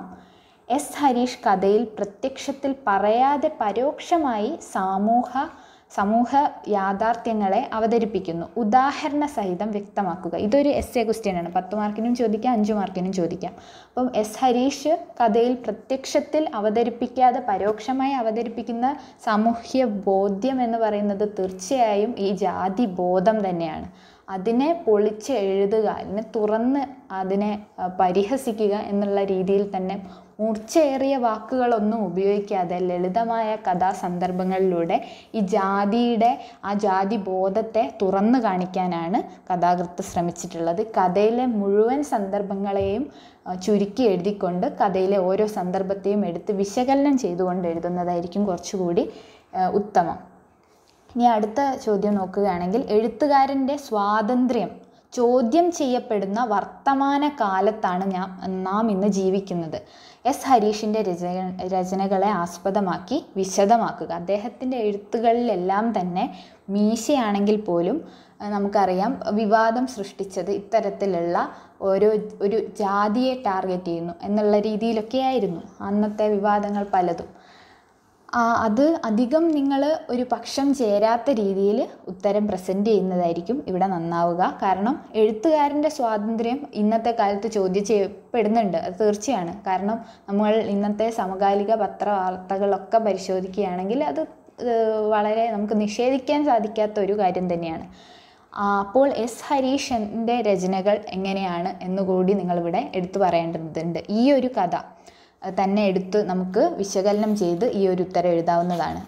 എസ് ഹരീഷ് കഥയിൽ പ്രത്യക്ഷത്തിൽ പറയാതെ പരോക്ഷമായി സമൂഹ സമൂഹ യാഥാർത്ഥ്യങ്ങളെ അവതരിപ്പിക്കുന്നു ഉദാഹരണ സഹിതം വ്യക്തമാക്കുക ഇതൊരു എസ് എ ക്വസ്റ്റ്യനാണ് പത്ത് മാർക്കിനും ചോദിക്കാം അഞ്ച് മാർക്കിനും ചോദിക്കാം അപ്പം എസ് ഹരീഷ് കഥയിൽ പ്രത്യക്ഷത്തിൽ അവതരിപ്പിക്കാതെ പരോക്ഷമായി അവതരിപ്പിക്കുന്ന സാമൂഹ്യ ബോധ്യം എന്ന് പറയുന്നത് തീർച്ചയായും ഈ ജാതി ബോധം തന്നെയാണ് അതിനെ പൊളിച്ച് എഴുതുക അതിനെ തുറന്ന് അതിനെ പരിഹസിക്കുക എന്നുള്ള രീതിയിൽ തന്നെ മൂർച്ചയേറിയ വാക്കുകളൊന്നും ഉപയോഗിക്കാതെ ലളിതമായ കഥാസന്ദർഭങ്ങളിലൂടെ ഈ ജാതിയുടെ ആ ജാതി ബോധത്തെ തുറന്നു കാണിക്കാനാണ് കഥാകൃത്ത് ശ്രമിച്ചിട്ടുള്ളത് കഥയിലെ മുഴുവൻ സന്ദർഭങ്ങളെയും ചുരുക്കി എഴുതിക്കൊണ്ട് കഥയിലെ ഓരോ സന്ദർഭത്തെയും എടുത്ത് വിശകലനം ചെയ്തുകൊണ്ട് എഴുതുന്നതായിരിക്കും കുറച്ചുകൂടി ഉത്തമം ഇനി അടുത്ത ചോദ്യം നോക്കുകയാണെങ്കിൽ എഴുത്തുകാരൻ്റെ സ്വാതന്ത്ര്യം ചോദ്യം ചെയ്യപ്പെടുന്ന വർത്തമാന കാലത്താണ് ഞാൻ നാം ഇന്ന് ജീവിക്കുന്നത് എസ് ഹരീഷിൻ്റെ രച രചനകളെ ആസ്പദമാക്കി വിശദമാക്കുക അദ്ദേഹത്തിൻ്റെ എഴുത്തുകളിലെല്ലാം തന്നെ മീശയാണെങ്കിൽ പോലും നമുക്കറിയാം വിവാദം സൃഷ്ടിച്ചത് ഇത്തരത്തിലുള്ള ഓരോ ഒരു ജാതിയെ ടാർഗറ്റ് ചെയ്യുന്നു എന്നുള്ള രീതിയിലൊക്കെ ആയിരുന്നു അന്നത്തെ വിവാദങ്ങൾ പലതും അത് അധികം നിങ്ങൾ ഒരു പക്ഷം ചേരാത്ത രീതിയിൽ ഉത്തരം പ്രസൻറ്റ് ചെയ്യുന്നതായിരിക്കും ഇവിടെ നന്നാവുക കാരണം എഴുത്തുകാരൻ്റെ സ്വാതന്ത്ര്യം ഇന്നത്തെ കാലത്ത് ചോദ്യം ചെയ്യപ്പെടുന്നുണ്ട് അത് തീർച്ചയാണ് കാരണം നമ്മൾ ഇന്നത്തെ സമകാലിക പത്ര വാർത്തകളൊക്കെ പരിശോധിക്കുകയാണെങ്കിൽ അത് വളരെ നമുക്ക് നിഷേധിക്കാൻ സാധിക്കാത്ത ഒരു കാര്യം തന്നെയാണ് അപ്പോൾ എസ് ഹരീഷൻ്റെ രചനകൾ എങ്ങനെയാണ് എന്നുകൂടി നിങ്ങളിവിടെ എടുത്തു പറയേണ്ടതുണ്ട് ഈ ഒരു കഥ തന്നെ എടുത്ത് നമുക്ക് വിശകലനം ചെയ്ത് ഈ ഒരു ഉത്തരം എഴുതാവുന്നതാണ്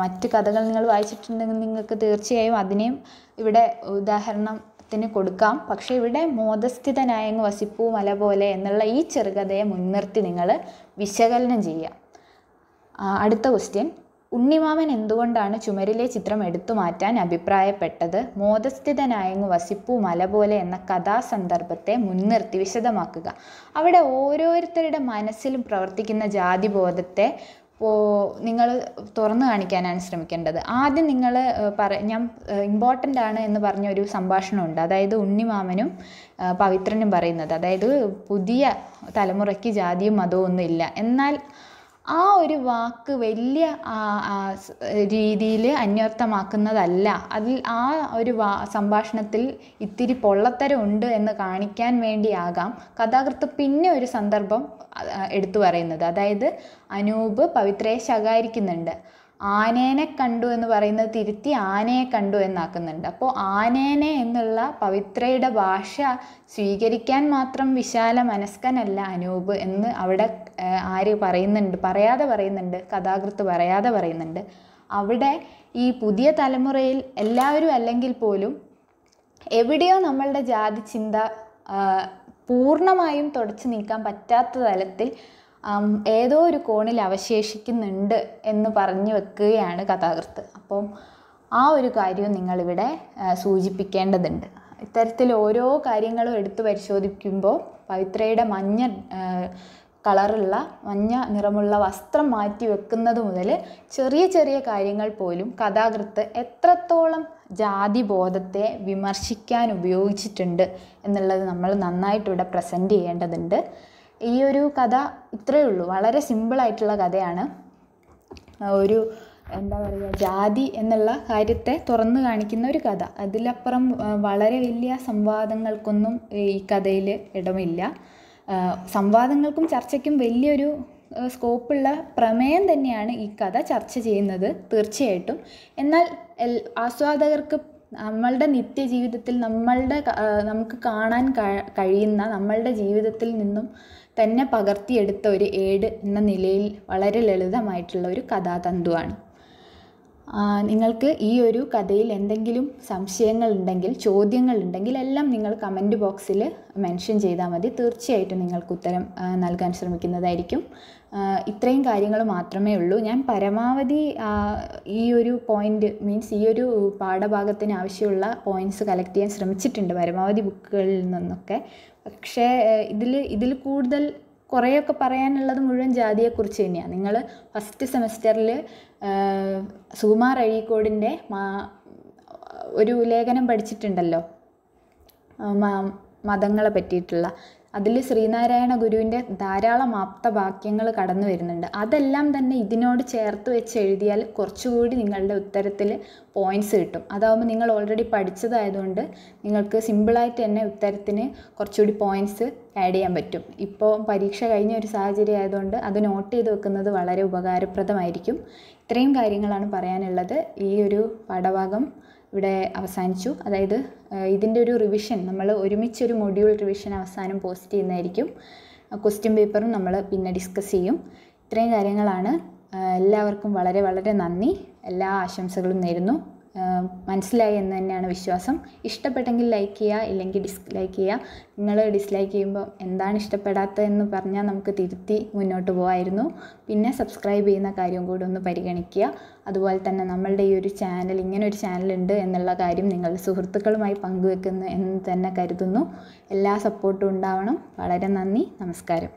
മറ്റ് കഥകൾ നിങ്ങൾ വായിച്ചിട്ടുണ്ടെങ്കിൽ നിങ്ങൾക്ക് തീർച്ചയായും അതിനെയും ഇവിടെ ഉദാഹരണത്തിന് കൊടുക്കാം പക്ഷേ ഇവിടെ മോദസ്ഥിതനായങ്ങ് വസിപ്പൂ മല പോലെ എന്നുള്ള ഈ ചെറുകഥയെ മുൻനിർത്തി നിങ്ങൾ വിശകലനം ചെയ്യുക അടുത്ത ക്വസ്റ്റ്യൻ ഉണ്ണിമാമൻ എന്തുകൊണ്ടാണ് ചുമരിലെ ചിത്രം എടുത്തു മാറ്റാൻ അഭിപ്രായപ്പെട്ടത് മോദസ്ഥിതനായങ്ങു വസിപ്പു മല പോലെ എന്ന കഥാസന്ദർഭത്തെ മുൻനിർത്തി വിശദമാക്കുക അവിടെ ഓരോരുത്തരുടെ മനസ്സിലും പ്രവർത്തിക്കുന്ന ജാതി ജാതിബോധത്തെ നിങ്ങൾ തുറന്നു കാണിക്കാനാണ് ശ്രമിക്കേണ്ടത് ആദ്യം നിങ്ങൾ പറ ഞാൻ ഇമ്പോർട്ടൻ്റ് ആണ് എന്ന് പറഞ്ഞ ഒരു സംഭാഷണമുണ്ട് അതായത് ഉണ്ണിമാമനും പവിത്രനും പറയുന്നത് അതായത് പുതിയ തലമുറയ്ക്ക് ജാതിയും മതവും ഒന്നും ഇല്ല എന്നാൽ ആ ഒരു വാക്ക് വലിയ രീതിയിൽ അന്വർത്ഥമാക്കുന്നതല്ല അതിൽ ആ ഒരു വാ സംഭാഷണത്തിൽ ഇത്തിരി പൊള്ളത്തരം ഉണ്ട് എന്ന് കാണിക്കാൻ വേണ്ടിയാകാം കഥാകൃത്ത് പിന്നെ ഒരു സന്ദർഭം എടുത്തു പറയുന്നത് അതായത് അനൂപ് പവിത്രയെ ശകാരിക്കുന്നുണ്ട് ആനേനെ കണ്ടു എന്ന് പറയുന്നത് തിരുത്തി ആനയെ കണ്ടു എന്നാക്കുന്നുണ്ട് അപ്പോൾ ആനേനെ എന്നുള്ള പവിത്രയുടെ ഭാഷ സ്വീകരിക്കാൻ മാത്രം വിശാല മനസ്കനല്ല അനൂപ് എന്ന് അവിടെ ആര് പറയുന്നുണ്ട് പറയാതെ പറയുന്നുണ്ട് കഥാകൃത്ത് പറയാതെ പറയുന്നുണ്ട് അവിടെ ഈ പുതിയ തലമുറയിൽ എല്ലാവരും അല്ലെങ്കിൽ പോലും എവിടെയോ നമ്മളുടെ ജാതി ചിന്ത പൂർണ്ണമായും തുടച്ചു നീക്കാൻ പറ്റാത്ത തലത്തിൽ ഏതോ ഒരു കോണിൽ അവശേഷിക്കുന്നുണ്ട് എന്ന് പറഞ്ഞു വെക്കുകയാണ് കഥാകൃത്ത് അപ്പോൾ ആ ഒരു കാര്യവും നിങ്ങളിവിടെ സൂചിപ്പിക്കേണ്ടതുണ്ട് ഇത്തരത്തിൽ ഓരോ കാര്യങ്ങളും എടുത്തു പരിശോധിക്കുമ്പോൾ പവിത്രയുടെ മഞ്ഞ കളറുള്ള മഞ്ഞ നിറമുള്ള വസ്ത്രം മാറ്റി വെക്കുന്നത് മുതൽ ചെറിയ ചെറിയ കാര്യങ്ങൾ പോലും കഥാകൃത്ത് എത്രത്തോളം ജാതി ബോധത്തെ വിമർശിക്കാൻ ഉപയോഗിച്ചിട്ടുണ്ട് എന്നുള്ളത് നമ്മൾ നന്നായിട്ട് ഇവിടെ പ്രസൻറ്റ് ചെയ്യേണ്ടതുണ്ട് ഈ ഒരു കഥ ഇത്രയേ ഉള്ളൂ വളരെ സിമ്പിളായിട്ടുള്ള കഥയാണ് ഒരു എന്താ പറയുക ജാതി എന്നുള്ള കാര്യത്തെ തുറന്നു കാണിക്കുന്ന ഒരു കഥ അതിലപ്പുറം വളരെ വലിയ സംവാദങ്ങൾക്കൊന്നും ഈ കഥയിൽ ഇടമില്ല സംവാദങ്ങൾക്കും ചർച്ചയ്ക്കും വലിയൊരു സ്കോപ്പുള്ള പ്രമേയം തന്നെയാണ് ഈ കഥ ചർച്ച ചെയ്യുന്നത് തീർച്ചയായിട്ടും എന്നാൽ ആസ്വാദകർക്ക് നമ്മളുടെ നിത്യജീവിതത്തിൽ നമ്മളുടെ നമുക്ക് കാണാൻ കഴിയുന്ന നമ്മളുടെ ജീവിതത്തിൽ നിന്നും തന്നെ പകർത്തിയെടുത്ത ഒരു ഏട് എന്ന നിലയിൽ വളരെ ലളിതമായിട്ടുള്ള ഒരു കഥാതന്തുവാണ് നിങ്ങൾക്ക് ഈ ഒരു കഥയിൽ എന്തെങ്കിലും സംശയങ്ങൾ ഉണ്ടെങ്കിൽ ചോദ്യങ്ങൾ ഉണ്ടെങ്കിൽ എല്ലാം നിങ്ങൾ കമൻറ്റ് ബോക്സിൽ മെൻഷൻ ചെയ്താൽ മതി തീർച്ചയായിട്ടും നിങ്ങൾക്ക് ഉത്തരം നൽകാൻ ശ്രമിക്കുന്നതായിരിക്കും ഇത്രയും കാര്യങ്ങൾ മാത്രമേ ഉള്ളൂ ഞാൻ പരമാവധി ഈ ഒരു പോയിൻ്റ് മീൻസ് ഈ ഒരു പാഠഭാഗത്തിന് ആവശ്യമുള്ള പോയിൻറ്റ്സ് കളക്ട് ചെയ്യാൻ ശ്രമിച്ചിട്ടുണ്ട് പരമാവധി ബുക്കുകളിൽ നിന്നൊക്കെ പക്ഷേ ഇതിൽ ഇതിൽ കൂടുതൽ കുറേയൊക്കെ പറയാനുള്ളത് മുഴുവൻ ജാതിയെക്കുറിച്ച് തന്നെയാണ് നിങ്ങൾ ഫസ്റ്റ് സെമസ്റ്ററിൽ സുകുമാർ അഴീക്കോടിൻ്റെ മാ ഒരു ലേഖനം പഠിച്ചിട്ടുണ്ടല്ലോ മതങ്ങളെ പറ്റിയിട്ടുള്ള അതിൽ ശ്രീനാരായണ ഗുരുവിൻ്റെ ധാരാളം ആപ്തവാക്യങ്ങൾ കടന്നു വരുന്നുണ്ട് അതെല്ലാം തന്നെ ഇതിനോട് ചേർത്ത് വെച്ച് എഴുതിയാൽ കുറച്ചുകൂടി നിങ്ങളുടെ ഉത്തരത്തിൽ പോയിൻറ്റ്സ് കിട്ടും അതാവുമ്പോൾ നിങ്ങൾ ഓൾറെഡി പഠിച്ചതായതുകൊണ്ട് നിങ്ങൾക്ക് സിമ്പിളായിട്ട് തന്നെ ഉത്തരത്തിന് കുറച്ചുകൂടി പോയിൻറ്റ്സ് ആഡ് ചെയ്യാൻ പറ്റും ഇപ്പോൾ പരീക്ഷ കഴിഞ്ഞ ഒരു സാഹചര്യം ആയതുകൊണ്ട് അത് നോട്ട് ചെയ്ത് വെക്കുന്നത് വളരെ ഉപകാരപ്രദമായിരിക്കും ഇത്രയും കാര്യങ്ങളാണ് പറയാനുള്ളത് ഈ ഒരു പാഠഭാഗം ഇവിടെ അവസാനിച്ചു അതായത് ഇതിൻ്റെ ഒരു റിവിഷൻ നമ്മൾ ഒരുമിച്ച് ഒരു മൊഡ്യൂൾ റിവിഷൻ അവസാനം പോസ്റ്റ് ചെയ്യുന്നതായിരിക്കും ക്വസ്റ്റ്യൻ പേപ്പറും നമ്മൾ പിന്നെ ഡിസ്കസ് ചെയ്യും ഇത്രയും കാര്യങ്ങളാണ് എല്ലാവർക്കും വളരെ വളരെ നന്ദി എല്ലാ ആശംസകളും നേരുന്നു മനസ്സിലായി എന്ന് തന്നെയാണ് വിശ്വാസം ഇഷ്ടപ്പെട്ടെങ്കിൽ ലൈക്ക് ചെയ്യുക ഇല്ലെങ്കിൽ ഡിസ്ലൈക്ക് ചെയ്യുക നിങ്ങൾ ഡിസ്ലൈക്ക് ചെയ്യുമ്പോൾ എന്താണ് ഇഷ്ടപ്പെടാത്തതെന്ന് പറഞ്ഞാൽ നമുക്ക് തിരുത്തി മുന്നോട്ട് പോകാമായിരുന്നു പിന്നെ സബ്സ്ക്രൈബ് ചെയ്യുന്ന കാര്യം കൂടി ഒന്ന് പരിഗണിക്കുക അതുപോലെ തന്നെ നമ്മളുടെ ഈ ഒരു ചാനൽ ഇങ്ങനെ ഒരു ചാനലുണ്ട് എന്നുള്ള കാര്യം നിങ്ങളുടെ സുഹൃത്തുക്കളുമായി പങ്കുവെക്കുന്നു എന്ന് തന്നെ കരുതുന്നു എല്ലാ സപ്പോർട്ടും ഉണ്ടാവണം വളരെ നന്ദി നമസ്കാരം